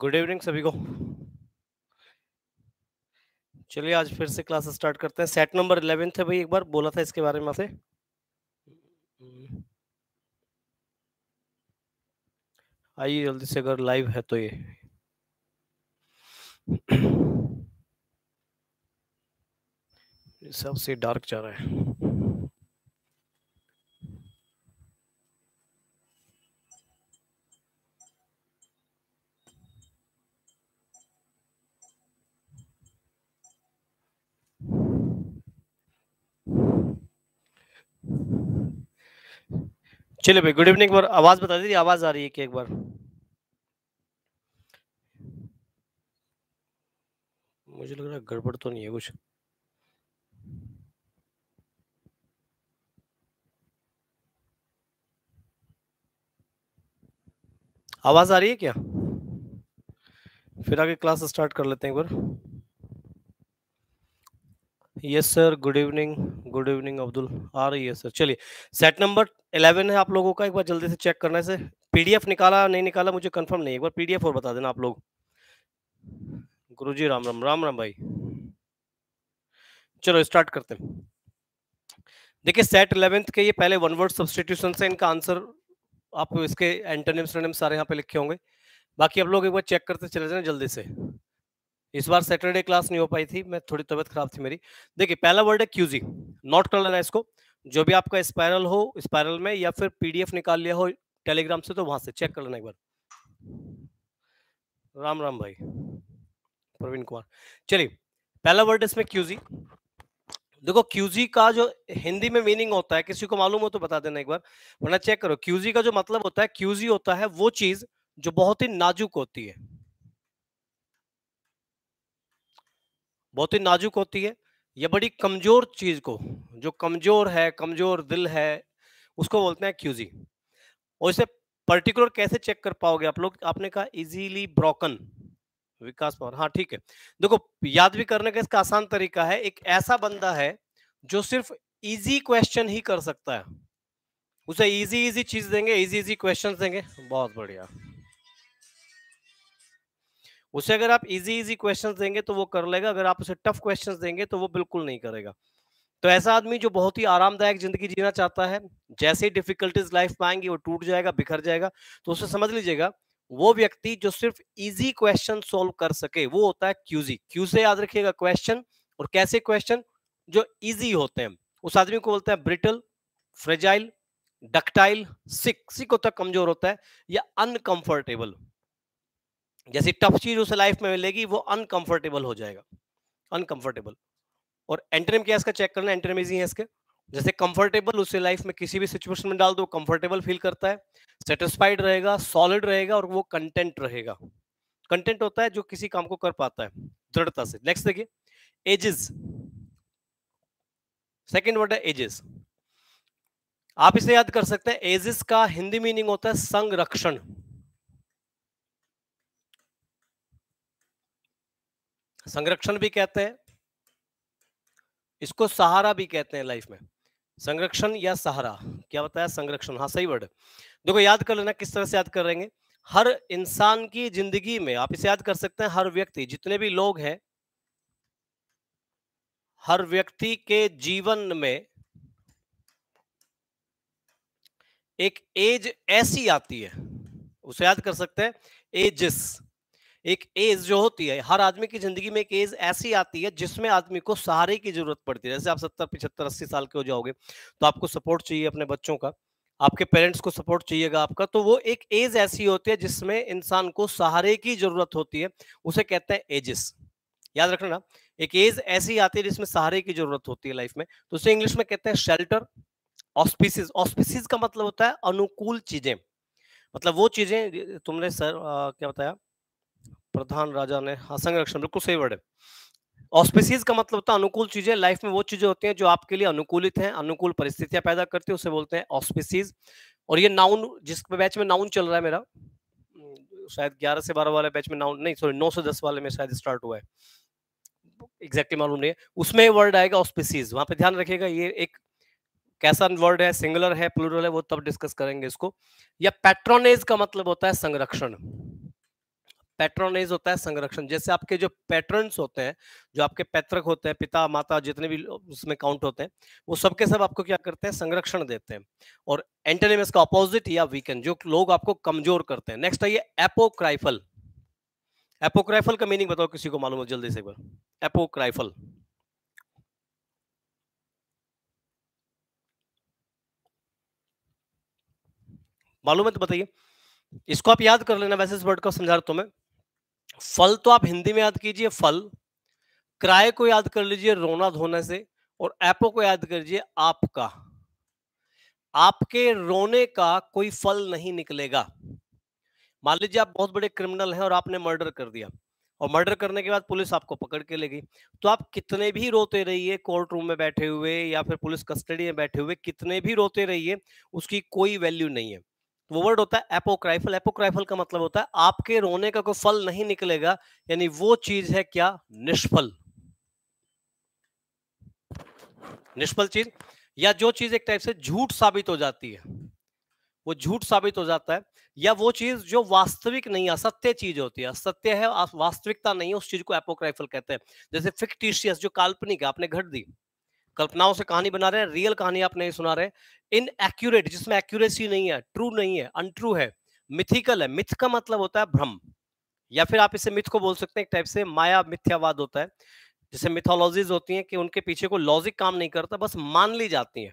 Good evening सभी को चलिए आज फिर से क्लास स्टार्ट करते हैं सेट नंबर इलेवन है भाई एक बार बोला था इसके बारे में से आइए जल्दी से अगर लाइव है तो ये सबसे डार्क जा रहा है चलिए भाई गुड इवनिंग बार आवाज बता दीजिए आवाज आ रही है कि एक बार मुझे लग रहा है गड़बड़ तो नहीं है कुछ आवाज आ रही है क्या फिर आगे क्लास स्टार्ट कर लेते हैं एक बार yes sir good evening good evening Abdul आ रही है सर चलिए सेट नंबर इलेवन है आप लोगों का एक बार जल्दी से चेक करना है सर पीडीएफ निकाला नहीं निकाला मुझे कंफर्म नहीं एक बार पीडीएफ और बता देना आप लोग गुरुजी राम राम राम राम भाई चलो स्टार्ट करते हैं देखिए सेट इलेवेंथ के ये पहले वन वर्ड सब्सटीट्यूशन से इनका आंसर आप इसके एंटोनिम्स सारे यहाँ पे लिखे होंगे बाकी आप लोग एक बार चेक करते चले जाना जल्दी से इस बार सैटरडे क्लास नहीं हो पाई थी मैं थोड़ी तबियत खराब थी मेरी देखिए पहला वर्ड है क्यूजी नोट कर लेना इसको जो भी आपका स्पायरल हो स्पायरल में या फिर पीडीएफ निकाल लिया हो टेलीग्राम से तो वहां से चेक कर लेना एक बार राम राम भाई प्रवीण कुमार चलिए पहला वर्ड इसमें क्यूजी देखो क्यूजी का जो हिंदी में मीनिंग होता है किसी को मालूम हो तो बता देना एक बार वरना चेक करो क्यूजी का जो मतलब होता है क्यूजी होता है वो चीज जो बहुत ही नाजुक होती है बहुत ही नाजुक होती है या बड़ी कमजोर चीज को जो कमजोर है कमजोर दिल है उसको बोलते हैं क्यूजी और इसे पर्टिकुलर कैसे चेक कर पाओगे आप लोग आपने कहा इजीली ब्रोकन विकास पवार हाँ ठीक है देखो याद भी करने का इसका आसान तरीका है एक ऐसा बंदा है जो सिर्फ इजी क्वेश्चन ही कर सकता है उसे इजी इजी चीज देंगे इजी इजी क्वेश्चन देंगे बहुत बढ़िया उसे अगर आप इजी इजी क्वेश्चन देंगे तो वो कर लेगा अगर आप उसे टफ क्वेश्चन देंगे तो वो बिल्कुल नहीं करेगा तो ऐसा आदमी जो बहुत ही आरामदायक जिंदगी जीना चाहता है जैसे ही डिफिकल्टीज लाइफ में आएंगी वो टूट जाएगा बिखर जाएगा तो उसे समझ लीजिएगा वो व्यक्ति जो सिर्फ इजी क्वेश्चन सोल्व कर सके वो होता है क्यूजी क्यू से याद रखिएगा क्वेश्चन और कैसे क्वेश्चन जो इजी होते हैं उस आदमी को बोलते हैं brittle fragile ductile sick sick होता है कमजोर होता है या अनकंफर्टेबल जैसी टफ चीज उसे लाइफ में मिलेगी वो अनकंफर्टेबल हो जाएगा अनकंफर्टेबल और एंटरम क्या इसका चेक करना एंटरम इजी है इसके जैसे कंफर्टेबल उसे लाइफ में किसी भी सिचुएशन में डाल दो कंफर्टेबल फील करता है सेटिस्फाइड रहेगा सॉलिड रहेगा और वो कंटेंट रहेगा कंटेंट होता है जो किसी काम को कर पाता है दृढ़ता से नेक्स्ट देखिए एजेस सेकेंड वर्ड है एजेस आप इसे याद कर सकते हैं एजेस का हिंदी मीनिंग होता है संरक्षण संरक्षण भी कहते हैं इसको सहारा भी कहते हैं लाइफ में संरक्षण या सहारा क्या बताया संरक्षण हाँ सही वर्ड देखो याद कर लेना किस तरह से याद करेंगे हर इंसान की जिंदगी में आप इसे याद कर सकते हैं हर व्यक्ति जितने भी लोग हैं हर व्यक्ति के जीवन में एक एज ऐसी आती है उसे याद कर सकते हैं एजिस एक एज जो होती है हर आदमी की जिंदगी में एक एज ऐसी आती है जिसमें आदमी को सहारे की जरूरत पड़ती है जैसे आप सत्तर पिछहत्तर अस्सी साल के हो जाओगे तो आपको सपोर्ट चाहिए अपने बच्चों का आपके पेरेंट्स को सपोर्ट चाहिएगा आपका तो वो एक एज ऐसी होती है जिसमें इंसान को सहारे की जरूरत होती है उसे कहते हैं एजिस याद रखना ना एक एज ऐसी आती है जिसमें सहारे की जरूरत होती है लाइफ में तो उसे इंग्लिश में कहते हैं शेल्टर ऑस्पिसिस ऑस्पिसिस का मतलब होता है अनुकूल चीजें मतलब वो चीजें तुमने सर आ, क्या बताया प्रधान राजा ने हाँ संरक्षण बिल्कुल सही वर्ड है ऑस्पेसीज का मतलब होता है अनुकूल चीजें लाइफ में वो चीजें होती हैं जो आपके लिए अनुकूलित हैं अनुकूल परिस्थितियां पैदा करती है उसे बोलते हैं ऑस्पेसीज और ये नाउन जिस बैच में नाउन चल रहा है मेरा शायद 11 से 12 वाले बैच में नाउन नहीं सॉरी 9 से 10 वाले में शायद स्टार्ट हुआ है एग्जैक्टली मालूम नहीं है उसमें वर्ड आएगा ऑस्पेसीज वहां पर ध्यान रखिएगा ये एक कैसा वर्ड है सिंगुलर है प्लूरल है वो तब डिस्कस करेंगे इसको या पैट्रोनेज का मतलब होता है संरक्षण पैट्रोनाइज होता है संरक्षण जैसे आपके जो पैटर्न होते हैं जो आपके पैतृक होते हैं पिता माता जितने भी उसमें काउंट होते हैं वो सबके सब आपको क्या करते हैं संरक्षण देते हैं और एंटेनिमस का अपोजिट या वीकन जो लोग आपको कमजोर करते हैं नेक्स्ट आइए एपोक्राइफल एपोक्राइफल का मीनिंग बताओ किसी को मालूम हो जल्दी से एक बार एपोक्राइफल मालूम है तो बताइए इसको आप याद कर लेना वैसे इस वर्ड को समझा रहा तुम्हें तो मैं फल तो आप हिंदी में याद कीजिए फल क्राय को याद कर लीजिए रोना धोने से और ऐपो को याद कर लीजिए आपका आपके रोने का कोई फल नहीं निकलेगा मान लीजिए आप बहुत बड़े क्रिमिनल हैं और आपने मर्डर कर दिया और मर्डर करने के बाद पुलिस आपको पकड़ के ले गई तो आप कितने भी रोते रहिए कोर्ट रूम में बैठे हुए या फिर पुलिस कस्टडी में बैठे हुए कितने भी रोते रहिए उसकी कोई वैल्यू नहीं है वो वर्ड होता है एपोक्राइफल एपोक्राइफल का मतलब होता है आपके रोने का कोई फल नहीं निकलेगा यानी वो चीज है क्या निष्फल निष्फल चीज या जो चीज एक टाइप से झूठ साबित हो जाती है वो झूठ साबित हो जाता है या वो चीज जो वास्तविक नहीं असत्य चीज होती है असत्य है वास्तविकता नहीं है उस चीज को एपोक्राइफल कहते हैं जैसे फिक्टिशियस जो काल्पनिक है आपने घट दी कल्पनाओं से कहानी बना रहे हैं रियल कहानी आप नहीं सुना रहे इन एक्यूरेट जिसमें एक्यूरेसी नहीं है ट्रू नहीं है अनट्रू है मिथिकल है मिथ का मतलब होता है भ्रम या फिर आप इसे मिथ को बोल सकते हैं एक टाइप से माया मिथ्यावाद होता है जैसे मिथोलॉजीज होती हैं कि उनके पीछे को लॉजिक काम नहीं करता बस मान ली जाती है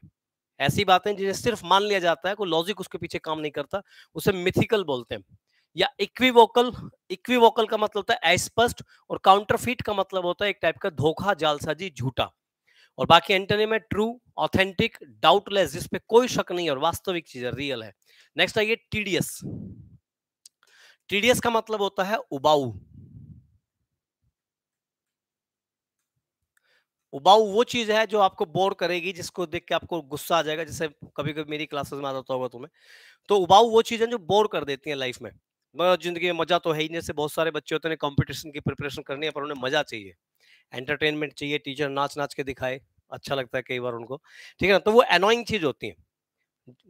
ऐसी बातें जिन्हें सिर्फ मान लिया जाता है कोई लॉजिक उसके पीछे काम नहीं करता उसे मिथिकल बोलते हैं या इक्विवोकल इक्विवोकल का मतलब होता है अस्पष्ट और काउंटरफीट का मतलब होता है एक टाइप का धोखा जालसाजी झूठा और बाकी एंटोनिम में ट्रू ऑथेंटिक डाउटलेस जिसपे कोई शक नहीं और वास्तविक चीज है रियल है नेक्स्ट आइए टीडीएस टीडीएस का मतलब होता है उबाऊ उबाऊ वो चीज है जो आपको बोर करेगी जिसको देख के आपको गुस्सा आ जाएगा जैसे कभी कभी मेरी क्लासेस में आ जाता होगा तुम्हें तो उबाऊ वो चीज है जो बोर कर देती है लाइफ में जिंदगी में मजा तो है ही नहीं से बहुत सारे बच्चे होते हैं कॉम्पिटिशन की प्रिपरेशन करनी है पर उन्हें मजा चाहिए एंटरटेनमेंट चाहिए टीचर नाच नाच के दिखाए अच्छा लगता है कई बार उनको ठीक है ना तो वो अनोइंग चीज होती है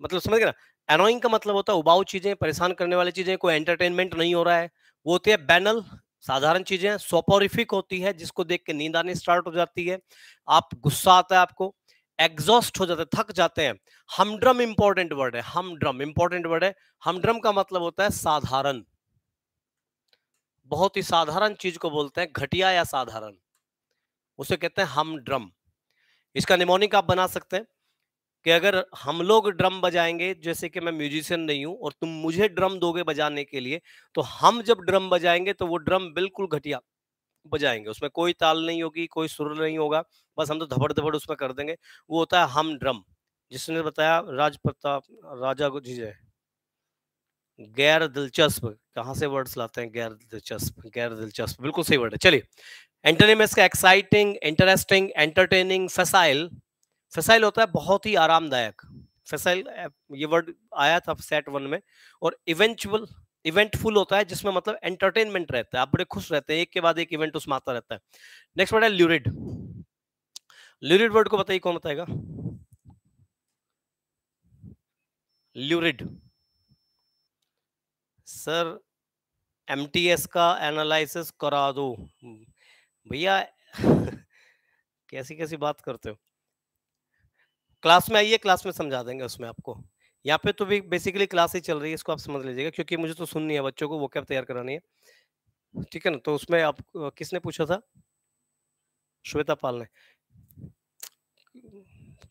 मतलब समझ गए ना अनोइंग का मतलब होता है उबाऊ चीजें परेशान करने वाली चीजें कोई एंटरटेनमेंट नहीं हो रहा है वो होती है बैनल साधारण चीजें सोपोरिफिक होती है जिसको देख के नींद आनी स्टार्ट हो जाती है आप गुस्सा आता है आपको एग्जॉस्ट हो जाते हैं थक जाते हैं हमड्रम इंपॉर्टेंट वर्ड है हमड्रम इंपॉर्टेंट वर्ड है हमड्रम का मतलब होता है साधारण बहुत ही साधारण चीज को बोलते हैं घटिया या साधारण उसे कहते हैं हमड्रम इसका निमोनिक आप बना सकते हैं कि अगर हम लोग ड्रम बजाएंगे जैसे कि मैं म्यूजिशियन नहीं हूं और तुम मुझे ड्रम दोगे बजाने के लिए तो हम जब ड्रम बजाएंगे तो वो ड्रम बिल्कुल घटिया बजाएंगे उसमें कोई ताल नहीं होगी कोई सुर नहीं होगा बस हम तो धबड़ धबड़ उसमें कर देंगे वो होता है हम ड्रम जिसने बताया राज प्रताप राजा जी जय गैर दिलचस्प कहाँ से वर्ड्स लाते हैं गैर दिलचस्प गैर दिलचस्प बिल्कुल सही वर्ड है चलिए एंटोनिमस का exciting interesting entertaining facile facile होता है बहुत ही आरामदायक फसाइल ये वर्ड आया था सेट वन में और इवेंचुअल इवेंटफुल होता है जिसमें मतलब एंटरटेनमेंट रहता है आप बड़े खुश रहते हैं एक के बाद एक इवेंट उसमें आता रहता है नेक्स्ट वर्ड है ल्यूरिड ल्यूरिड वर्ड को बताइए कौन बताएगा ल्यूरिड सर एमटीएस का एनालिसिस करा दो भैया कैसी कैसी बात करते हो क्लास में आइए क्लास में समझा देंगे उसमें आपको यहाँ पे तो भी बेसिकली क्लास ही चल रही है इसको आप समझ लीजिएगा क्योंकि मुझे तो सुननी है बच्चों को वो कैब तैयार करानी है ठीक है ना तो उसमें आप किसने पूछा था श्वेता पाल ने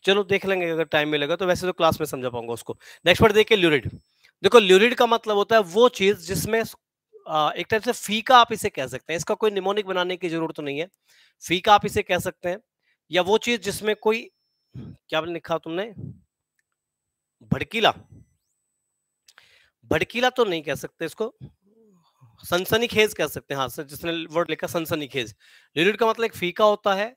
चलो देख लेंगे अगर टाइम मिलेगा तो वैसे तो क्लास में समझा पाऊंगा उसको नेक्स्ट पर देखिए ल्यूरिड देखो ल्यूरिड का मतलब होता है वो चीज जिसमें एक टाइप से फी का आप इसे कह सकते हैं इसका कोई निमोनिक बनाने की जरूरत तो नहीं है फी का आप इसे कह सकते हैं या वो चीज जिसमें कोई क्या लिखा तुमने भड़कीला भड़कीला तो नहीं कह सकते इसको सनसनी खेज कह सकते हैं हाँ सर जिसने वर्ड लिखा सनसनी खेज लिरिड का मतलब एक फीका होता है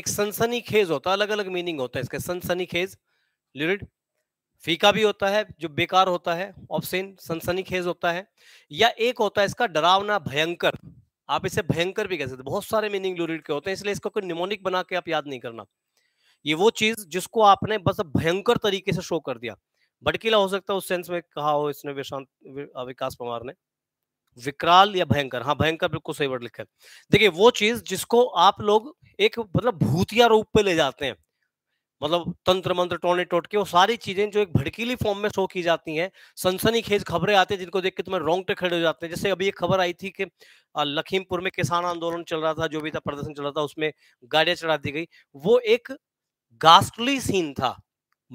एक सनसनी खेज होता है अलग अलग मीनिंग होता है इसका सनसनी खेज लिरिड फीका भी होता है जो बेकार होता है ऑप्शन सनसनी खेज होता है या एक होता है इसका डरावना भयंकर आप इसे भयंकर भी कह सकते बहुत सारे मीनिंग लूरिड के होते हैं इसलिए इसको कोई निमोनिक बना के आप याद नहीं करना ये वो चीज जिसको आपने बस भयंकर तरीके से शो कर दिया भटकीला हो सकता है उस सेंस में कहा हो इसने विशांत विकास पवार ने विकराल या भयंकर हाँ भयंकर बिल्कुल सही वर्ड लिखा है देखिए वो चीज जिसको आप लोग एक मतलब भूतिया रूप पे ले जाते हैं मतलब तंत्र मंत्र टोने टोटके वो सारी चीजें जो एक भड़कीली फॉर्म में शो की जाती हैं सनसनी खेज खबरें आती हैं जिनको देख के तुम्हें रोंगटे खड़े हो जाते हैं जैसे अभी एक खबर आई थी कि लखीमपुर में किसान आंदोलन चल रहा था जो भी था प्रदर्शन चल रहा था उसमें गाड़ियां चढ़ा दी गई वो एक गास्टली सीन था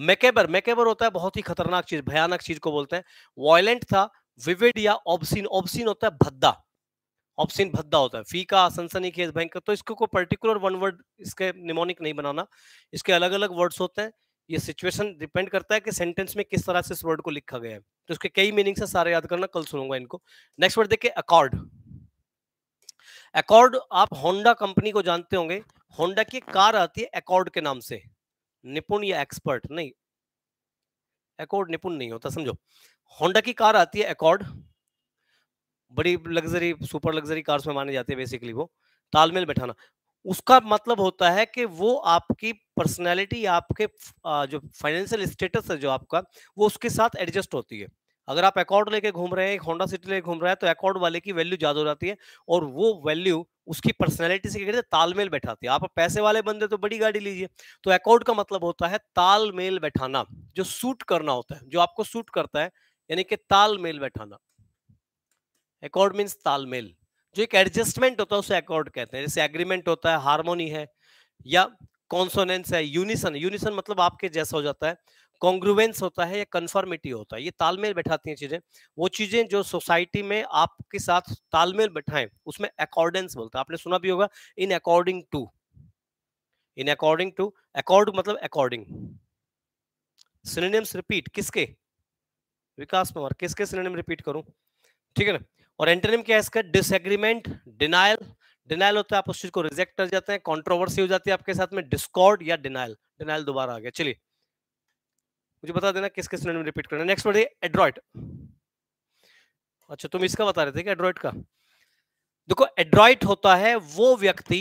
मैकेबर मैकेबर होता है बहुत ही खतरनाक चीज भयानक चीज को बोलते हैं वॉयलेंट था विविड या ऑब्सिन ऑब्सिन होता है भद्दा ऑप्शन भद्दा होता है फीका सनसनी सनसनीखेज भयंकर तो इसको को पर्टिकुलर वन वर्ड इसके निमोनिक नहीं बनाना इसके अलग अलग वर्ड्स होते हैं ये सिचुएशन डिपेंड करता है कि सेंटेंस में किस तरह से इस वर्ड को लिखा गया है तो इसके कई मीनिंग्स है सारे याद करना कल सुनूंगा इनको नेक्स्ट वर्ड देखिए अकॉर्ड अकॉर्ड आप होंडा कंपनी को जानते होंगे होंडा की कार आती है अकॉर्ड के नाम से निपुण या एक्सपर्ट नहीं अकॉर्ड निपुण नहीं होता समझो होंडा की कार आती है अकॉर्ड बड़ी लग्जरी सुपर लग्जरी कार्स में माने जाते हैं बेसिकली वो तालमेल बैठाना उसका मतलब होता है कि वो आपकी पर्सनैलिटी आपके जो फाइनेंशियल स्टेटस है जो आपका वो उसके साथ एडजस्ट होती है अगर आप अकॉर्ड लेके घूम रहे हैं एक होंडा सिटी लेके घूम रहा है तो अकॉर्ड वाले की वैल्यू ज्यादा हो जाती है और वो वैल्यू उसकी पर्सनैलिटी से कहते हैं तालमेल बैठाती है आप पैसे वाले बंदे तो बड़ी गाड़ी लीजिए तो अकॉर्ड का मतलब होता है तालमेल बैठाना जो सूट करना होता है जो आपको सूट करता है यानी कि तालमेल बैठाना एकॉर्ड मीन्स तालमेल जो एक एडजस्टमेंट होता है उसे एकॉर्ड कहते हैं जैसे एग्रीमेंट होता है हारमोनी है या कॉन्सोनेंस है यूनिसन यूनिसन मतलब आपके जैसा हो जाता है कॉन्ग्रुवेंस होता है या कन्फर्मिटी होता है ये तालमेल बैठाती हैं चीजें वो चीजें जो सोसाइटी में आपके साथ तालमेल बैठाएं उसमें अकॉर्डेंस बोलता है आपने सुना भी होगा in according to in according to accord मतलब अकॉर्डिंग सिनेम्स रिपीट किसके विकास पवार किसके सिनेम रिपीट करूं ठीक है ना और एंटोनिम क्या है इसका डिसएग्रीमेंट डिनाइल डिनाइल होता है आप उस चीज को रिजेक्ट कर जाते हैं कॉन्ट्रोवर्सी हो जाती है आपके साथ में डिस्कॉर्ड या डिनाइल डिनाइल दोबारा आ गया चलिए मुझे बता देना किस किस में रिपीट करना नेक्स्ट वर्ड एड्रॉइड अच्छा तुम इसका बता रहे थे कि एड्रॉइड का देखो एड्रॉइड होता है वो व्यक्ति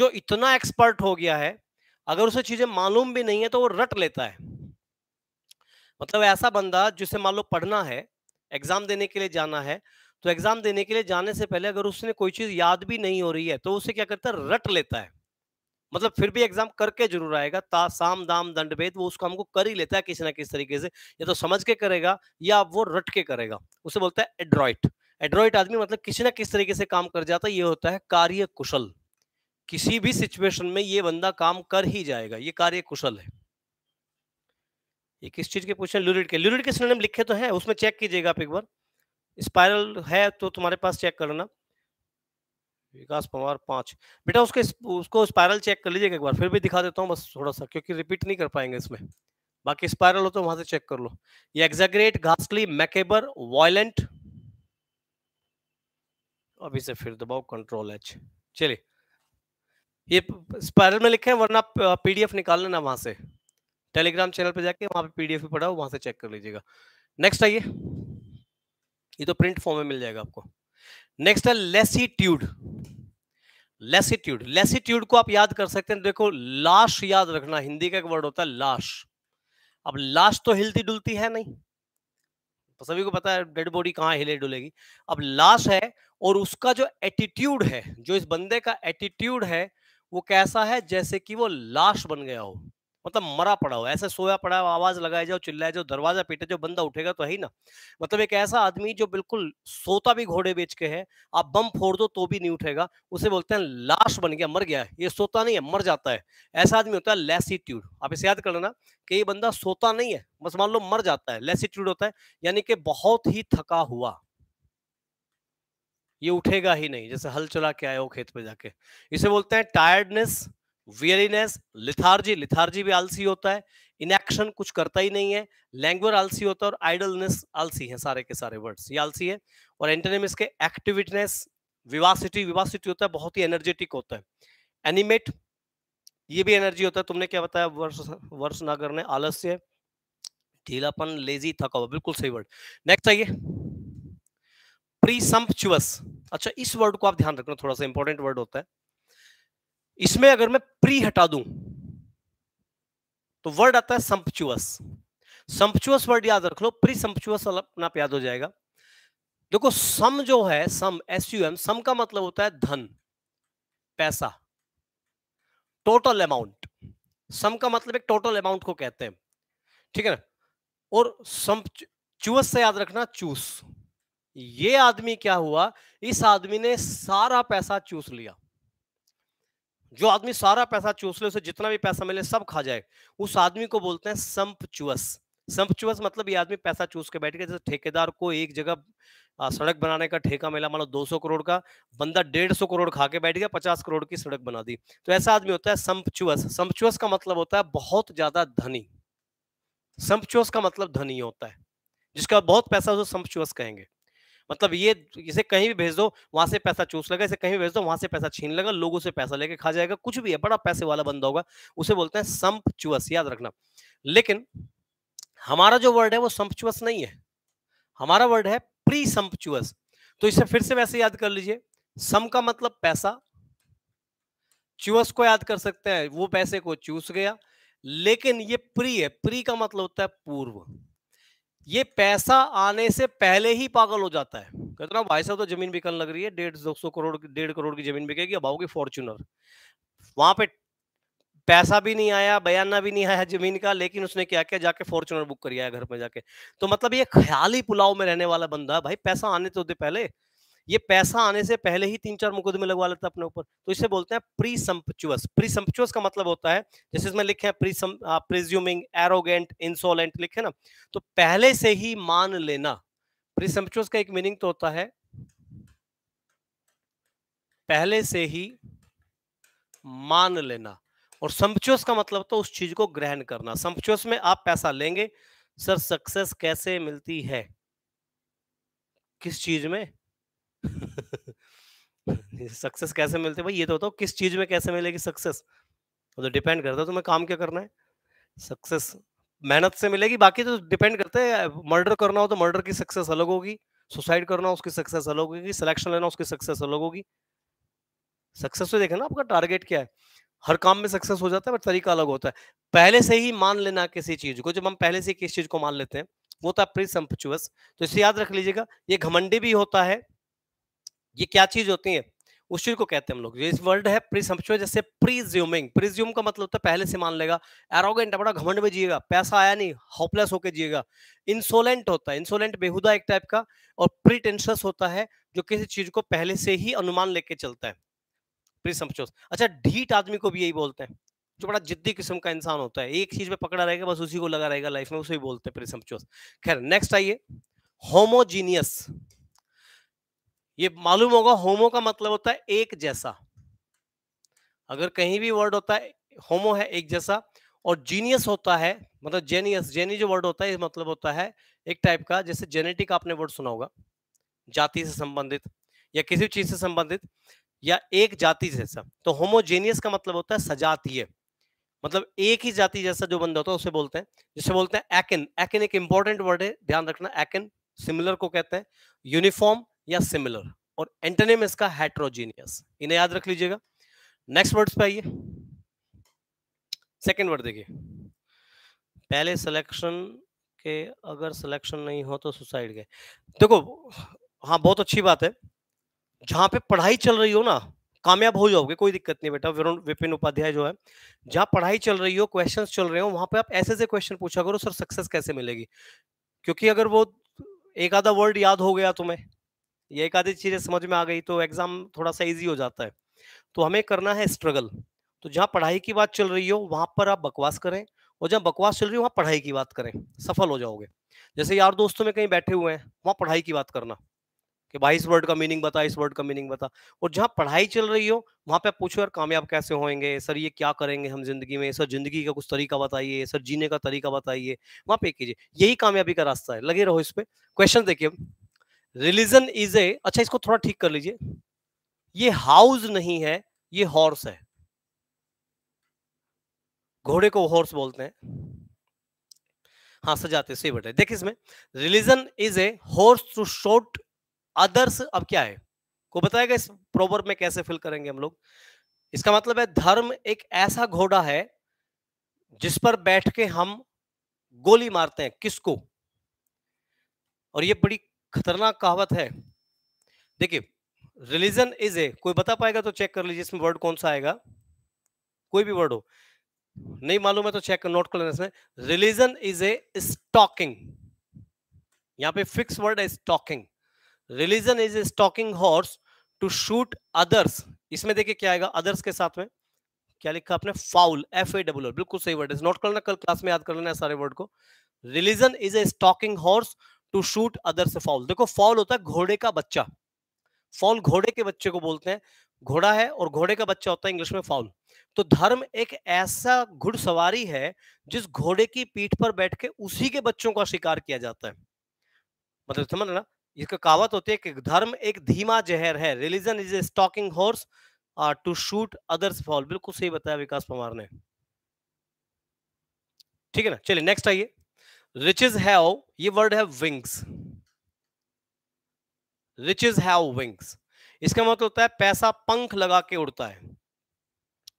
जो इतना एक्सपर्ट हो गया है अगर उसे चीजें मालूम भी नहीं है तो वो रट लेता है मतलब ऐसा बंदा जिसे मान लो पढ़ना है एग्जाम देने के लिए जाना है तो एग्जाम देने के लिए जाने से पहले अगर उसने कोई चीज याद भी नहीं हो रही है तो उसे क्या करता है रट लेता है मतलब फिर भी एग्जाम करके जरूर आएगा ता साम दाम दंड भेद वो उसको हमको कर ही लेता है किसी ना किसी तरीके से या तो समझ के करेगा या वो रट के करेगा उसे बोलता है एड्रॉइट एड्रॉइट आदमी मतलब किसी ना किसी तरीके से काम कर जाता है ये होता है कार्य कुशल किसी भी सिचुएशन में ये बंदा काम कर ही जाएगा ये कार्य कुशल है ये किस चीज के पूछे ल्यूरिड के ल्यूरिड के सिनोनिम लिखे तो है उसमें चेक कीजिएगा आप एक बार स्पाइरल है तो तुम्हारे पास चेक कर लेना विकास पवार पांच बेटा उसके उसको स्पाइरल चेक कर लीजिएगा एक बार फिर भी दिखा देता हूँ बस थोड़ा सा क्योंकि रिपीट नहीं कर पाएंगे इसमें बाकी स्पाइरल हो तो वहां से चेक कर लो ये एग्जैगरेट घासली मैकेबर वॉयलेंट अभी से फिर दबाओ कंट्रोल एच चलिए ये स्पाइरल में लिखे हैं वरना पीडीएफ निकाल लेना वहां से टेलीग्राम चैनल पर जाके वहाँ पे पीडीएफ भी पढ़ा हो वहाँ से चेक कर लीजिएगा नेक्स्ट आइए ये तो प्रिंट फॉर्म में मिल जाएगा आपको नेक्स्ट है लेसीट्यूड लेसीट्यूड लेसीट्यूड को आप याद कर सकते हैं देखो लाश याद रखना हिंदी का एक वर्ड होता है लाश अब लाश तो हिलती डुलती है नहीं तो सभी को पता है डेड बॉडी कहाँ हिले डुलेगी अब लाश है और उसका जो एटीट्यूड है जो इस बंदे का एटीट्यूड है वो कैसा है जैसे कि वो लाश बन गया हो मतलब मरा पड़ा हो ऐसे सोया पड़ा हो आवाज लगाए जाओ चिल्लाए जाओ दरवाजा पीटे जो बंदा उठेगा तो है ही ना मतलब एक ऐसा आदमी जो बिल्कुल सोता भी घोड़े बेच के है आप बम फोड़ दो तो भी नहीं उठेगा उसे बोलते हैं लाश बन गया मर गया ये सोता नहीं है मर जाता है ऐसा आदमी होता है लेसिट्यूड आप इसे याद कर लेना कि ये बंदा सोता नहीं है बस मान लो मर जाता है लेसिट्यूड होता है यानी कि बहुत ही थका हुआ ये उठेगा ही नहीं जैसे हल चला के आए हो खेत पे जाके इसे बोलते हैं टायर्डनेस वियरीनेस लिथार्जी लिथार्जी भी आलसी होता है इनएक्शन कुछ करता ही नहीं है लैंग्वेज आलसी होता है और आइडलनेस आलसी है सारे के सारे वर्ड्स ये आलसी है और एंटेनिम इसके एक्टिविटनेस विवासिटी विवासिटी होता है बहुत ही एनर्जेटिक होता है एनिमेट ये भी एनर्जी होता है तुमने क्या बताया वर्ष वर्ष ना करने आलस्य ढीलापन लेजी थका हुआ बिल्कुल सही वर्ड नेक्स्ट आइए प्रीसम्पचुअस अच्छा इस वर्ड को आप ध्यान रखना थोड़ा सा इंपॉर्टेंट वर्ड होता है इसमें अगर मैं प्री हटा दूं तो वर्ड आता है संपचुअस संपचुअस वर्ड याद रख लो प्री संपचुअस अपना आप याद हो जाएगा देखो सम जो है sum S U M sum का मतलब होता है धन पैसा टोटल अमाउंट सम का मतलब एक टोटल अमाउंट को कहते हैं ठीक है ना और चूस से याद रखना चूस ये आदमी क्या हुआ इस आदमी ने सारा पैसा चूस लिया जो आदमी सारा पैसा चूस ले उसे जितना भी पैसा मिले सब खा जाए उस आदमी को बोलते हैं संपचुअस संपचुअस मतलब ये आदमी पैसा चूस के बैठ गया जैसे ठेकेदार को एक जगह सड़क बनाने का ठेका मिला मानो दो करोड़ का बंदा सौ करोड़ खा के बैठ गया पचास करोड़ की सड़क बना दी तो ऐसा आदमी होता है संपचुअस संपचुअस का मतलब होता है बहुत ज्यादा धनी संपचुअस का मतलब धनी होता है जिसका बहुत पैसा उसे संपचुअस कहेंगे मतलब ये इसे कहीं भी भेज दो वहां से पैसा चूस लगा इसे कहीं भी भेज दो वहां से पैसा छीन लगा लोगों से पैसा लेके खा जाएगा कुछ भी है बड़ा पैसे वाला बंदा होगा उसे बोलते हैं संप याद रखना लेकिन हमारा जो वर्ड है वो संपचुअस नहीं है हमारा वर्ड है प्री संप तो इसे फिर से वैसे याद कर लीजिए सम का मतलब पैसा चुअस को याद कर सकते हैं वो पैसे को चूस गया लेकिन ये प्री है प्री का मतलब होता है पूर्व ये पैसा आने से पहले ही पागल हो जाता है कहते ना भाई साहब तो जमीन बिकन लग रही है डेढ़ दो सौ करोड़ की डेढ़ करोड़ की जमीन बिकेगी अब आओगे फॉर्चुनर वहां पे पैसा भी नहीं आया बयाना भी नहीं आया जमीन का लेकिन उसने क्या किया जाके फॉर्चुनर बुक कर आया घर में जाके तो मतलब ये ख्याली पुलाव में रहने वाला बंदा है भाई पैसा आने तो दे पहले ये पैसा आने से पहले ही तीन चार मुकदमे लगवा लेता अपने ऊपर तो इसे बोलते हैं प्री संपचुअस प्री संपचुअस का मतलब होता है जैसे इसमें लिखे हैं प्री प्रिज्यूमिंग एरोगेंट इंसोलेंट लिखे ना तो पहले से ही मान लेना प्री संपचुअस का एक मीनिंग तो होता है पहले से ही मान लेना और संपचुअस का मतलब तो उस चीज को ग्रहण करना संपचुअस में आप पैसा लेंगे सर सक्सेस कैसे मिलती है किस चीज में सक्सेस कैसे मिलते हैं भाई ये तो बताओ किस चीज में कैसे मिलेगी सक्सेस तो डिपेंड करता है तुम्हें काम क्या करना है सक्सेस मेहनत से मिलेगी बाकी तो डिपेंड करते हैं मर्डर करना हो तो मर्डर की सक्सेस अलग होगी सुसाइड करना हो उसकी सक्सेस अलग होगी सिलेक्शन लेना उसकी सक्सेस अलग होगी सक्सेस तो देखे ना आपका टारगेट क्या है हर काम में सक्सेस हो जाता है बट तरीका अलग होता है पहले से ही मान लेना किसी चीज को जब हम पहले से किसी चीज को मान लेते हैं वो था प्री संपचुअस तो इसे याद रख लीजिएगा ये घमंडी भी होता है ये क्या चीज होती है उस चीज को कहते हैं हम लोग इस वर्ड है प्रिसम्पचुअस जैसे प्रीज्यूमिंग प्रीज्यूम का मतलब तो पहले से मान लेगा एरोगेंट बड़ा घमंड में जिएगा पैसा आया नहीं होपलेस होके जिएगा इंसोलेंट होता है इंसोलेंट बेहुदा एक टाइप का और प्रीटेंशस होता है जो किसी चीज को पहले से ही अनुमान लेके चलता है प्रिसम्पचुअस अच्छा ढीठ आदमी को भी यही बोलते हैं जो बड़ा जिद्दी किस्म का इंसान होता है एक चीज में पकड़ा रहेगा बस उसी को लगा रहेगा लाइफ में उसे बोलते हैं प्रिसम्पचुअस खैर नेक्स्ट आइए होमोजीनियस ये मालूम होगा होमो का मतलब होता है एक जैसा अगर कहीं भी वर्ड होता है होमो है एक जैसा और जीनियस होता है मतलब जेनियस जेनी जो वर्ड होता है मतलब होता है एक टाइप का जैसे जेनेटिक आपने वर्ड सुना होगा जाति से संबंधित या किसी चीज से संबंधित या एक जाति जैसा तो होमोजेनियस का मतलब होता है सजातीय मतलब एक ही जाति जैसा जो बंदा होता है उसे बोलते हैं जिसे बोलते हैं एकिन एकिन एक इंपॉर्टेंट वर्ड है ध्यान रखना एकिन सिमिलर को कहते हैं यूनिफॉर्म या सिमिलर और एंटोनिम इसका हेट्रोजीनियस इन्हें याद रख लीजिएगा नेक्स्ट वर्ड्स पे आइए सेकंड वर्ड देखिए पहले सिलेक्शन के अगर सिलेक्शन नहीं हो तो सुसाइड गए देखो हाँ बहुत अच्छी बात है जहां पे पढ़ाई चल रही हो ना कामयाब हो जाओगे कोई दिक्कत नहीं बेटा वरुण विपिन उपाध्याय जो है जहां पढ़ाई चल रही हो क्वेश्चन चल रहे हो वहां पे आप ऐसे ऐसे क्वेश्चन पूछा करो सर सक्सेस कैसे मिलेगी क्योंकि अगर वो एक आधा वर्ड याद हो गया तुम्हें ये एक आधी चीज़ें समझ में आ गई तो एग्ज़ाम थोड़ा सा ईजी हो जाता है तो हमें करना है स्ट्रगल तो जहाँ पढ़ाई की बात चल रही हो वहां पर आप बकवास करें और जहाँ बकवास चल रही हो वहाँ पढ़ाई की बात करें सफल हो जाओगे जैसे यार दोस्तों में कहीं बैठे हुए हैं वहाँ पढ़ाई की बात करना कि भाई इस वर्ड का मीनिंग बता इस वर्ड का मीनिंग बता और जहाँ पढ़ाई चल रही हो वहाँ पे आप पूछो यार कामयाब कैसे होंगे सर ये क्या करेंगे हम जिंदगी में सर जिंदगी का कुछ तरीका बताइए सर जीने का तरीका बताइए वहाँ पे कीजिए यही कामयाबी का रास्ता है लगे रहो इस पर क्वेश्चन देखिए रिलीजन इज ए अच्छा इसको थोड़ा ठीक कर लीजिए ये हाउस नहीं है ये हॉर्स है घोड़े को हॉर्स बोलते हैं हाँ सजाते सही बैठे देखिए इसमें religion is a horse to shoot others अब क्या है को बताएगा इस प्रोवर्ब में कैसे फिल करेंगे हम लोग इसका मतलब है धर्म एक ऐसा घोड़ा है जिस पर बैठ के हम गोली मारते हैं किसको और ये बड़ी खतरनाक कहावत है देखिए रिलीजन इज ए कोई बता पाएगा तो चेक कर लीजिए इसमें वर्ड कौन सा आएगा कोई भी वर्ड हो नहीं मालूम है तो चेक नोट कर लेना इसमें रिलीजन इज ए स्टॉकिंग यहां पे फिक्स वर्ड है stalking religion is a stalking horse to shoot others इसमें देखिए क्या आएगा अदर्स के साथ में क्या लिखा आपने फाउल एफ ए डब्ल बिल्कुल सही वर्ड है नोट कर लेना कल क्लास में याद कर लेना सारे वर्ड को religion is a stalking horse to shoot other से फॉल देखो फॉल होता है घोड़े का बच्चा फॉल घोड़े के बच्चे को बोलते हैं घोड़ा है और घोड़े का बच्चा होता है इंग्लिश में फॉल तो धर्म एक ऐसा घुड़सवारी है जिस घोड़े की पीठ पर बैठ के उसी के बच्चों का शिकार किया जाता है मतलब समझ ना इसका कहावत होती है कि धर्म एक धीमा जहर है religion is a stalking horse to shoot others foal बिल्कुल सही बताया विकास पवार ने ठीक है ना चलिए नेक्स्ट आइए रिचेज हैव ये वर्ड है विंग्स रिचेज हैव विंग्स इसका मतलब होता है पैसा पंख लगा के उड़ता है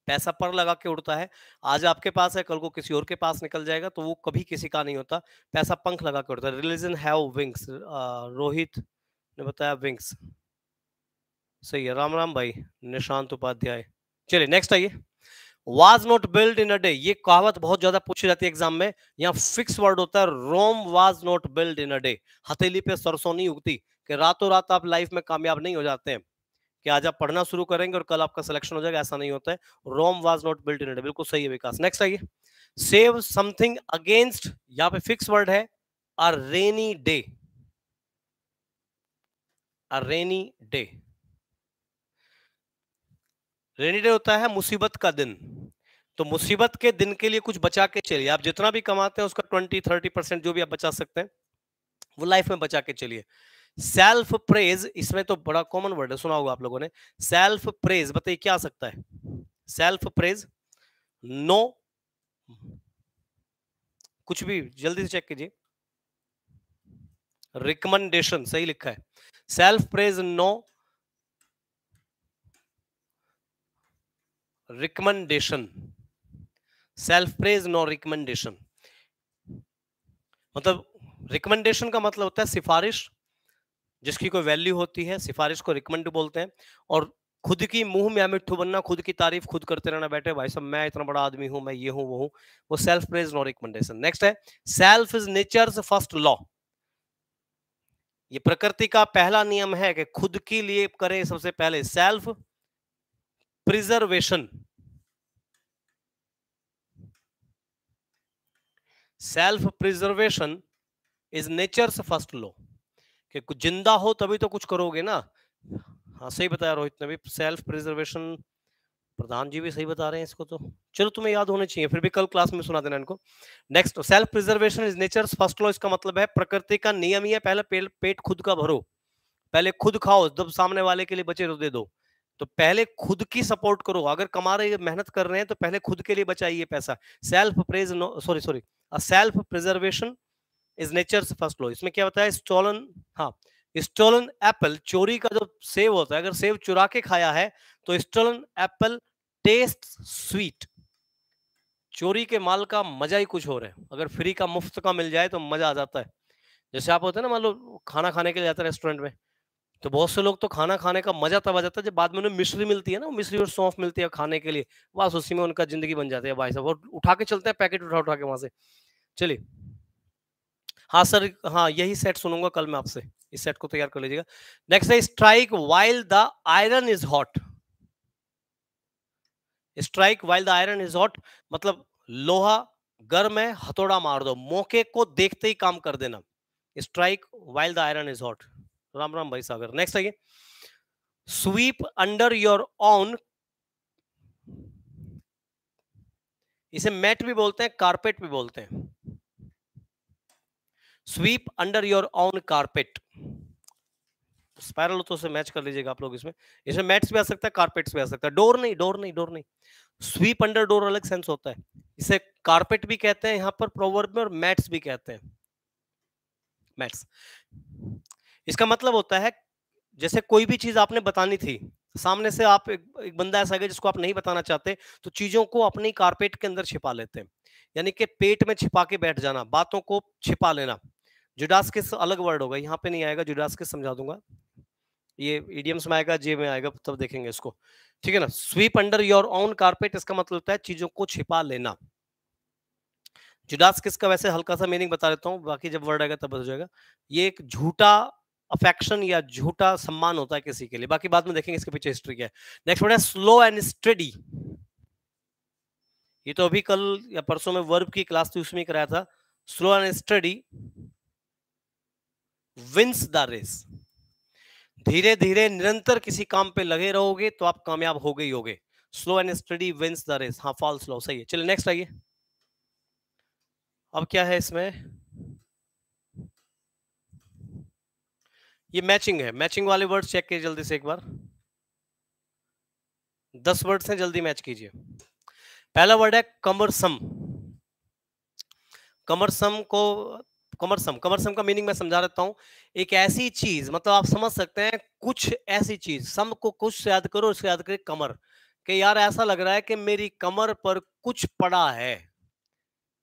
पैसा पर लगा के उड़ता है आज आपके पास है कल को किसी और के पास निकल जाएगा तो वो कभी किसी का नहीं होता पैसा पंख लगा के उड़ता है रिलीजन हैव विंग्स रोहित ने बताया विंग्स सही है राम राम भाई निशांत उपाध्याय चलिए नेक्स्ट आइए was not build in a day ये कहावत बहुत ज्यादा पूछी जाती है एग्जाम में यहाँ फिक्स वर्ड होता है Rome was not build in a day हथेली पे सरसों नहीं उगती कि रातों रात आप लाइफ में कामयाब नहीं हो जाते हैं कि आज आप पढ़ना शुरू करेंगे और कल आपका सिलेक्शन हो जाएगा ऐसा नहीं होता है Rome was not build in day बिल्कुल सही है विकास नेक्स्ट आइए सेव समथिंग अगेंस्ट यहाँ पे फिक्स वर्ड है a rainy day a rainy day rainy day होता है मुसीबत का दिन तो मुसीबत के दिन के लिए कुछ बचा के चलिए आप जितना भी कमाते हैं उसका ट्वेंटी थर्टी परसेंट जो भी आप बचा सकते हैं वो लाइफ में बचा के चलिए सेल्फ प्रेज इसमें तो बड़ा कॉमन वर्ड है सुना होगा आप लोगों ने सेल्फ प्रेज बताइए क्या आ सकता है सेल्फ प्रेज नो कुछ भी जल्दी से चेक कीजिए रिकमेंडेशन सही लिखा है self praise no recommendation self praise no recommendation मतलब रिकमेंडेशन का मतलब होता है सिफारिश जिसकी कोई वैल्यू होती है सिफारिश को रिकमेंड बोलते हैं और खुद की मुंह में मिट्ठू बनना खुद की तारीफ खुद करते रहना बैठे भाई साहब मैं इतना बड़ा आदमी हूं मैं ये हूं वो हूं वो self praise no recommendation next है self is nature first law ये प्रकृति का पहला नियम है कि खुद के लिए करें सबसे पहले self preservation self preservation is nature's first law कि कुछ जिंदा हो तभी तो कुछ करोगे ना हाँ सही बताया रोहित ने भी सेल्फ प्रिजर्वेशन प्रधान जी भी सही बता रहे हैं इसको तो चलो तुम्हें याद होने चाहिए फिर भी कल क्लास में सुना देना इनको next self preservation is nature first law इसका मतलब है प्रकृति का नियम ही है पहले पेट खुद का भरो पहले खुद खाओ जब सामने वाले के लिए बचे तो दे दो तो पहले खुद की सपोर्ट करो अगर कमा रहे मेहनत कर रहे हैं तो पहले खुद के लिए बचाइए पैसा self praise no sorry sorry self preservation is nature first law इसमें क्या है स्टोलन हाँ स्टोलन एप्पल चोरी का जो सेव होता है अगर सेव चुरा के खाया है तो स्टोलन एप्पल टेस्ट स्वीट चोरी के माल का मजा ही कुछ हो रहा है अगर फ्री का मुफ्त का मिल जाए तो मजा आ जाता है जैसे आप होते हैं ना मान लो खाना खाने के लिए जाते हैं रेस्टोरेंट में तो बहुत से लोग तो खाना खाने का मजा तब आ जाता है जब बाद में उन्हें मिश्री मिलती है ना मिश्री और सौंफ मिलती है खाने के लिए बस उसी में उनका जिंदगी बन जाती है भाई साहब और उठा के चलते हैं पैकेट उठा उठा के वहां से चलिए हाँ सर हाँ यही सेट सुनूंगा कल मैं आपसे इस सेट को तैयार कर लीजिएगा नेक्स्ट है strike while the iron is hot strike while the iron is hot मतलब लोहा गर्म है हथोड़ा मार दो मौके को देखते ही काम कर देना strike while the iron is hot Ram Ram भाई सागर नेक्स्ट आइए स्वीप अंडर योर ऑन इसे मैट भी बोलते हैं कारपेट भी बोलते हैं sweep under your own carpet spiral तो से मैच कर लीजिएगा आप लोग इसमें इसमें मैट्स भी आ सकता है कारपेट्स भी आ सकता है डोर नहीं डोर नहीं डोर नहीं स्वीप अंडर डोर अलग सेंस होता है इसे कारपेट भी कहते हैं यहां पर प्रोवर्ब में और मैट्स भी कहते हैं मैट्स इसका मतलब होता है जैसे कोई भी चीज आपने बतानी थी सामने से आप एक, एक बंदा ऐसा गया जिसको आप नहीं बताना चाहते तो चीजों को अपनी कारपेट के अंदर छिपा लेते हैं यानी कि पेट में छिपा के बैठ जाना बातों को छिपा लेना जुडास के अलग वर्ड होगा यहाँ पे नहीं आएगा जुडास के समझा दूंगा ये ईडीएम्स में आएगा जे में आएगा तब देखेंगे इसको ठीक है ना sweep under your own carpet इसका मतलब होता है चीजों को छिपा लेना जुडास किसका वैसे हल्का सा मीनिंग बता देता हूँ बाकी जब वर्ड आएगा तब बता जाएगा ये एक झूठा अफेक्शन या झूठा सम्मान होता है किसी के लिए बाकी बाद में देखेंगे इसके पीछे हिस्ट्री क्या है नेक्स्ट वर्ड है स्लो एंड स्टडी ये तो अभी कल या परसों में वर्ब की क्लास थी उसमें कराया था slow and steady wins the race धीरे धीरे निरंतर किसी काम पे लगे रहोगे तो आप कामयाब हो गई होगे slow and steady wins the race हाँ फॉल स्लो सही है चलिए नेक्स्ट आइए अब क्या है इसमें ये मैचिंग है मैचिंग वाले वर्ड्स चेक कीजिए जल्दी से एक बार दस वर्ड हैं जल्दी मैच कीजिए पहला वर्ड है कमरसम कमरसम को कमरसम कमरसम का मीनिंग मैं समझा देता हूं एक ऐसी चीज मतलब आप समझ सकते हैं कुछ ऐसी चीज सम को कुछ से याद करो उसको याद करे कमर कि यार ऐसा लग रहा है कि मेरी कमर पर कुछ पड़ा है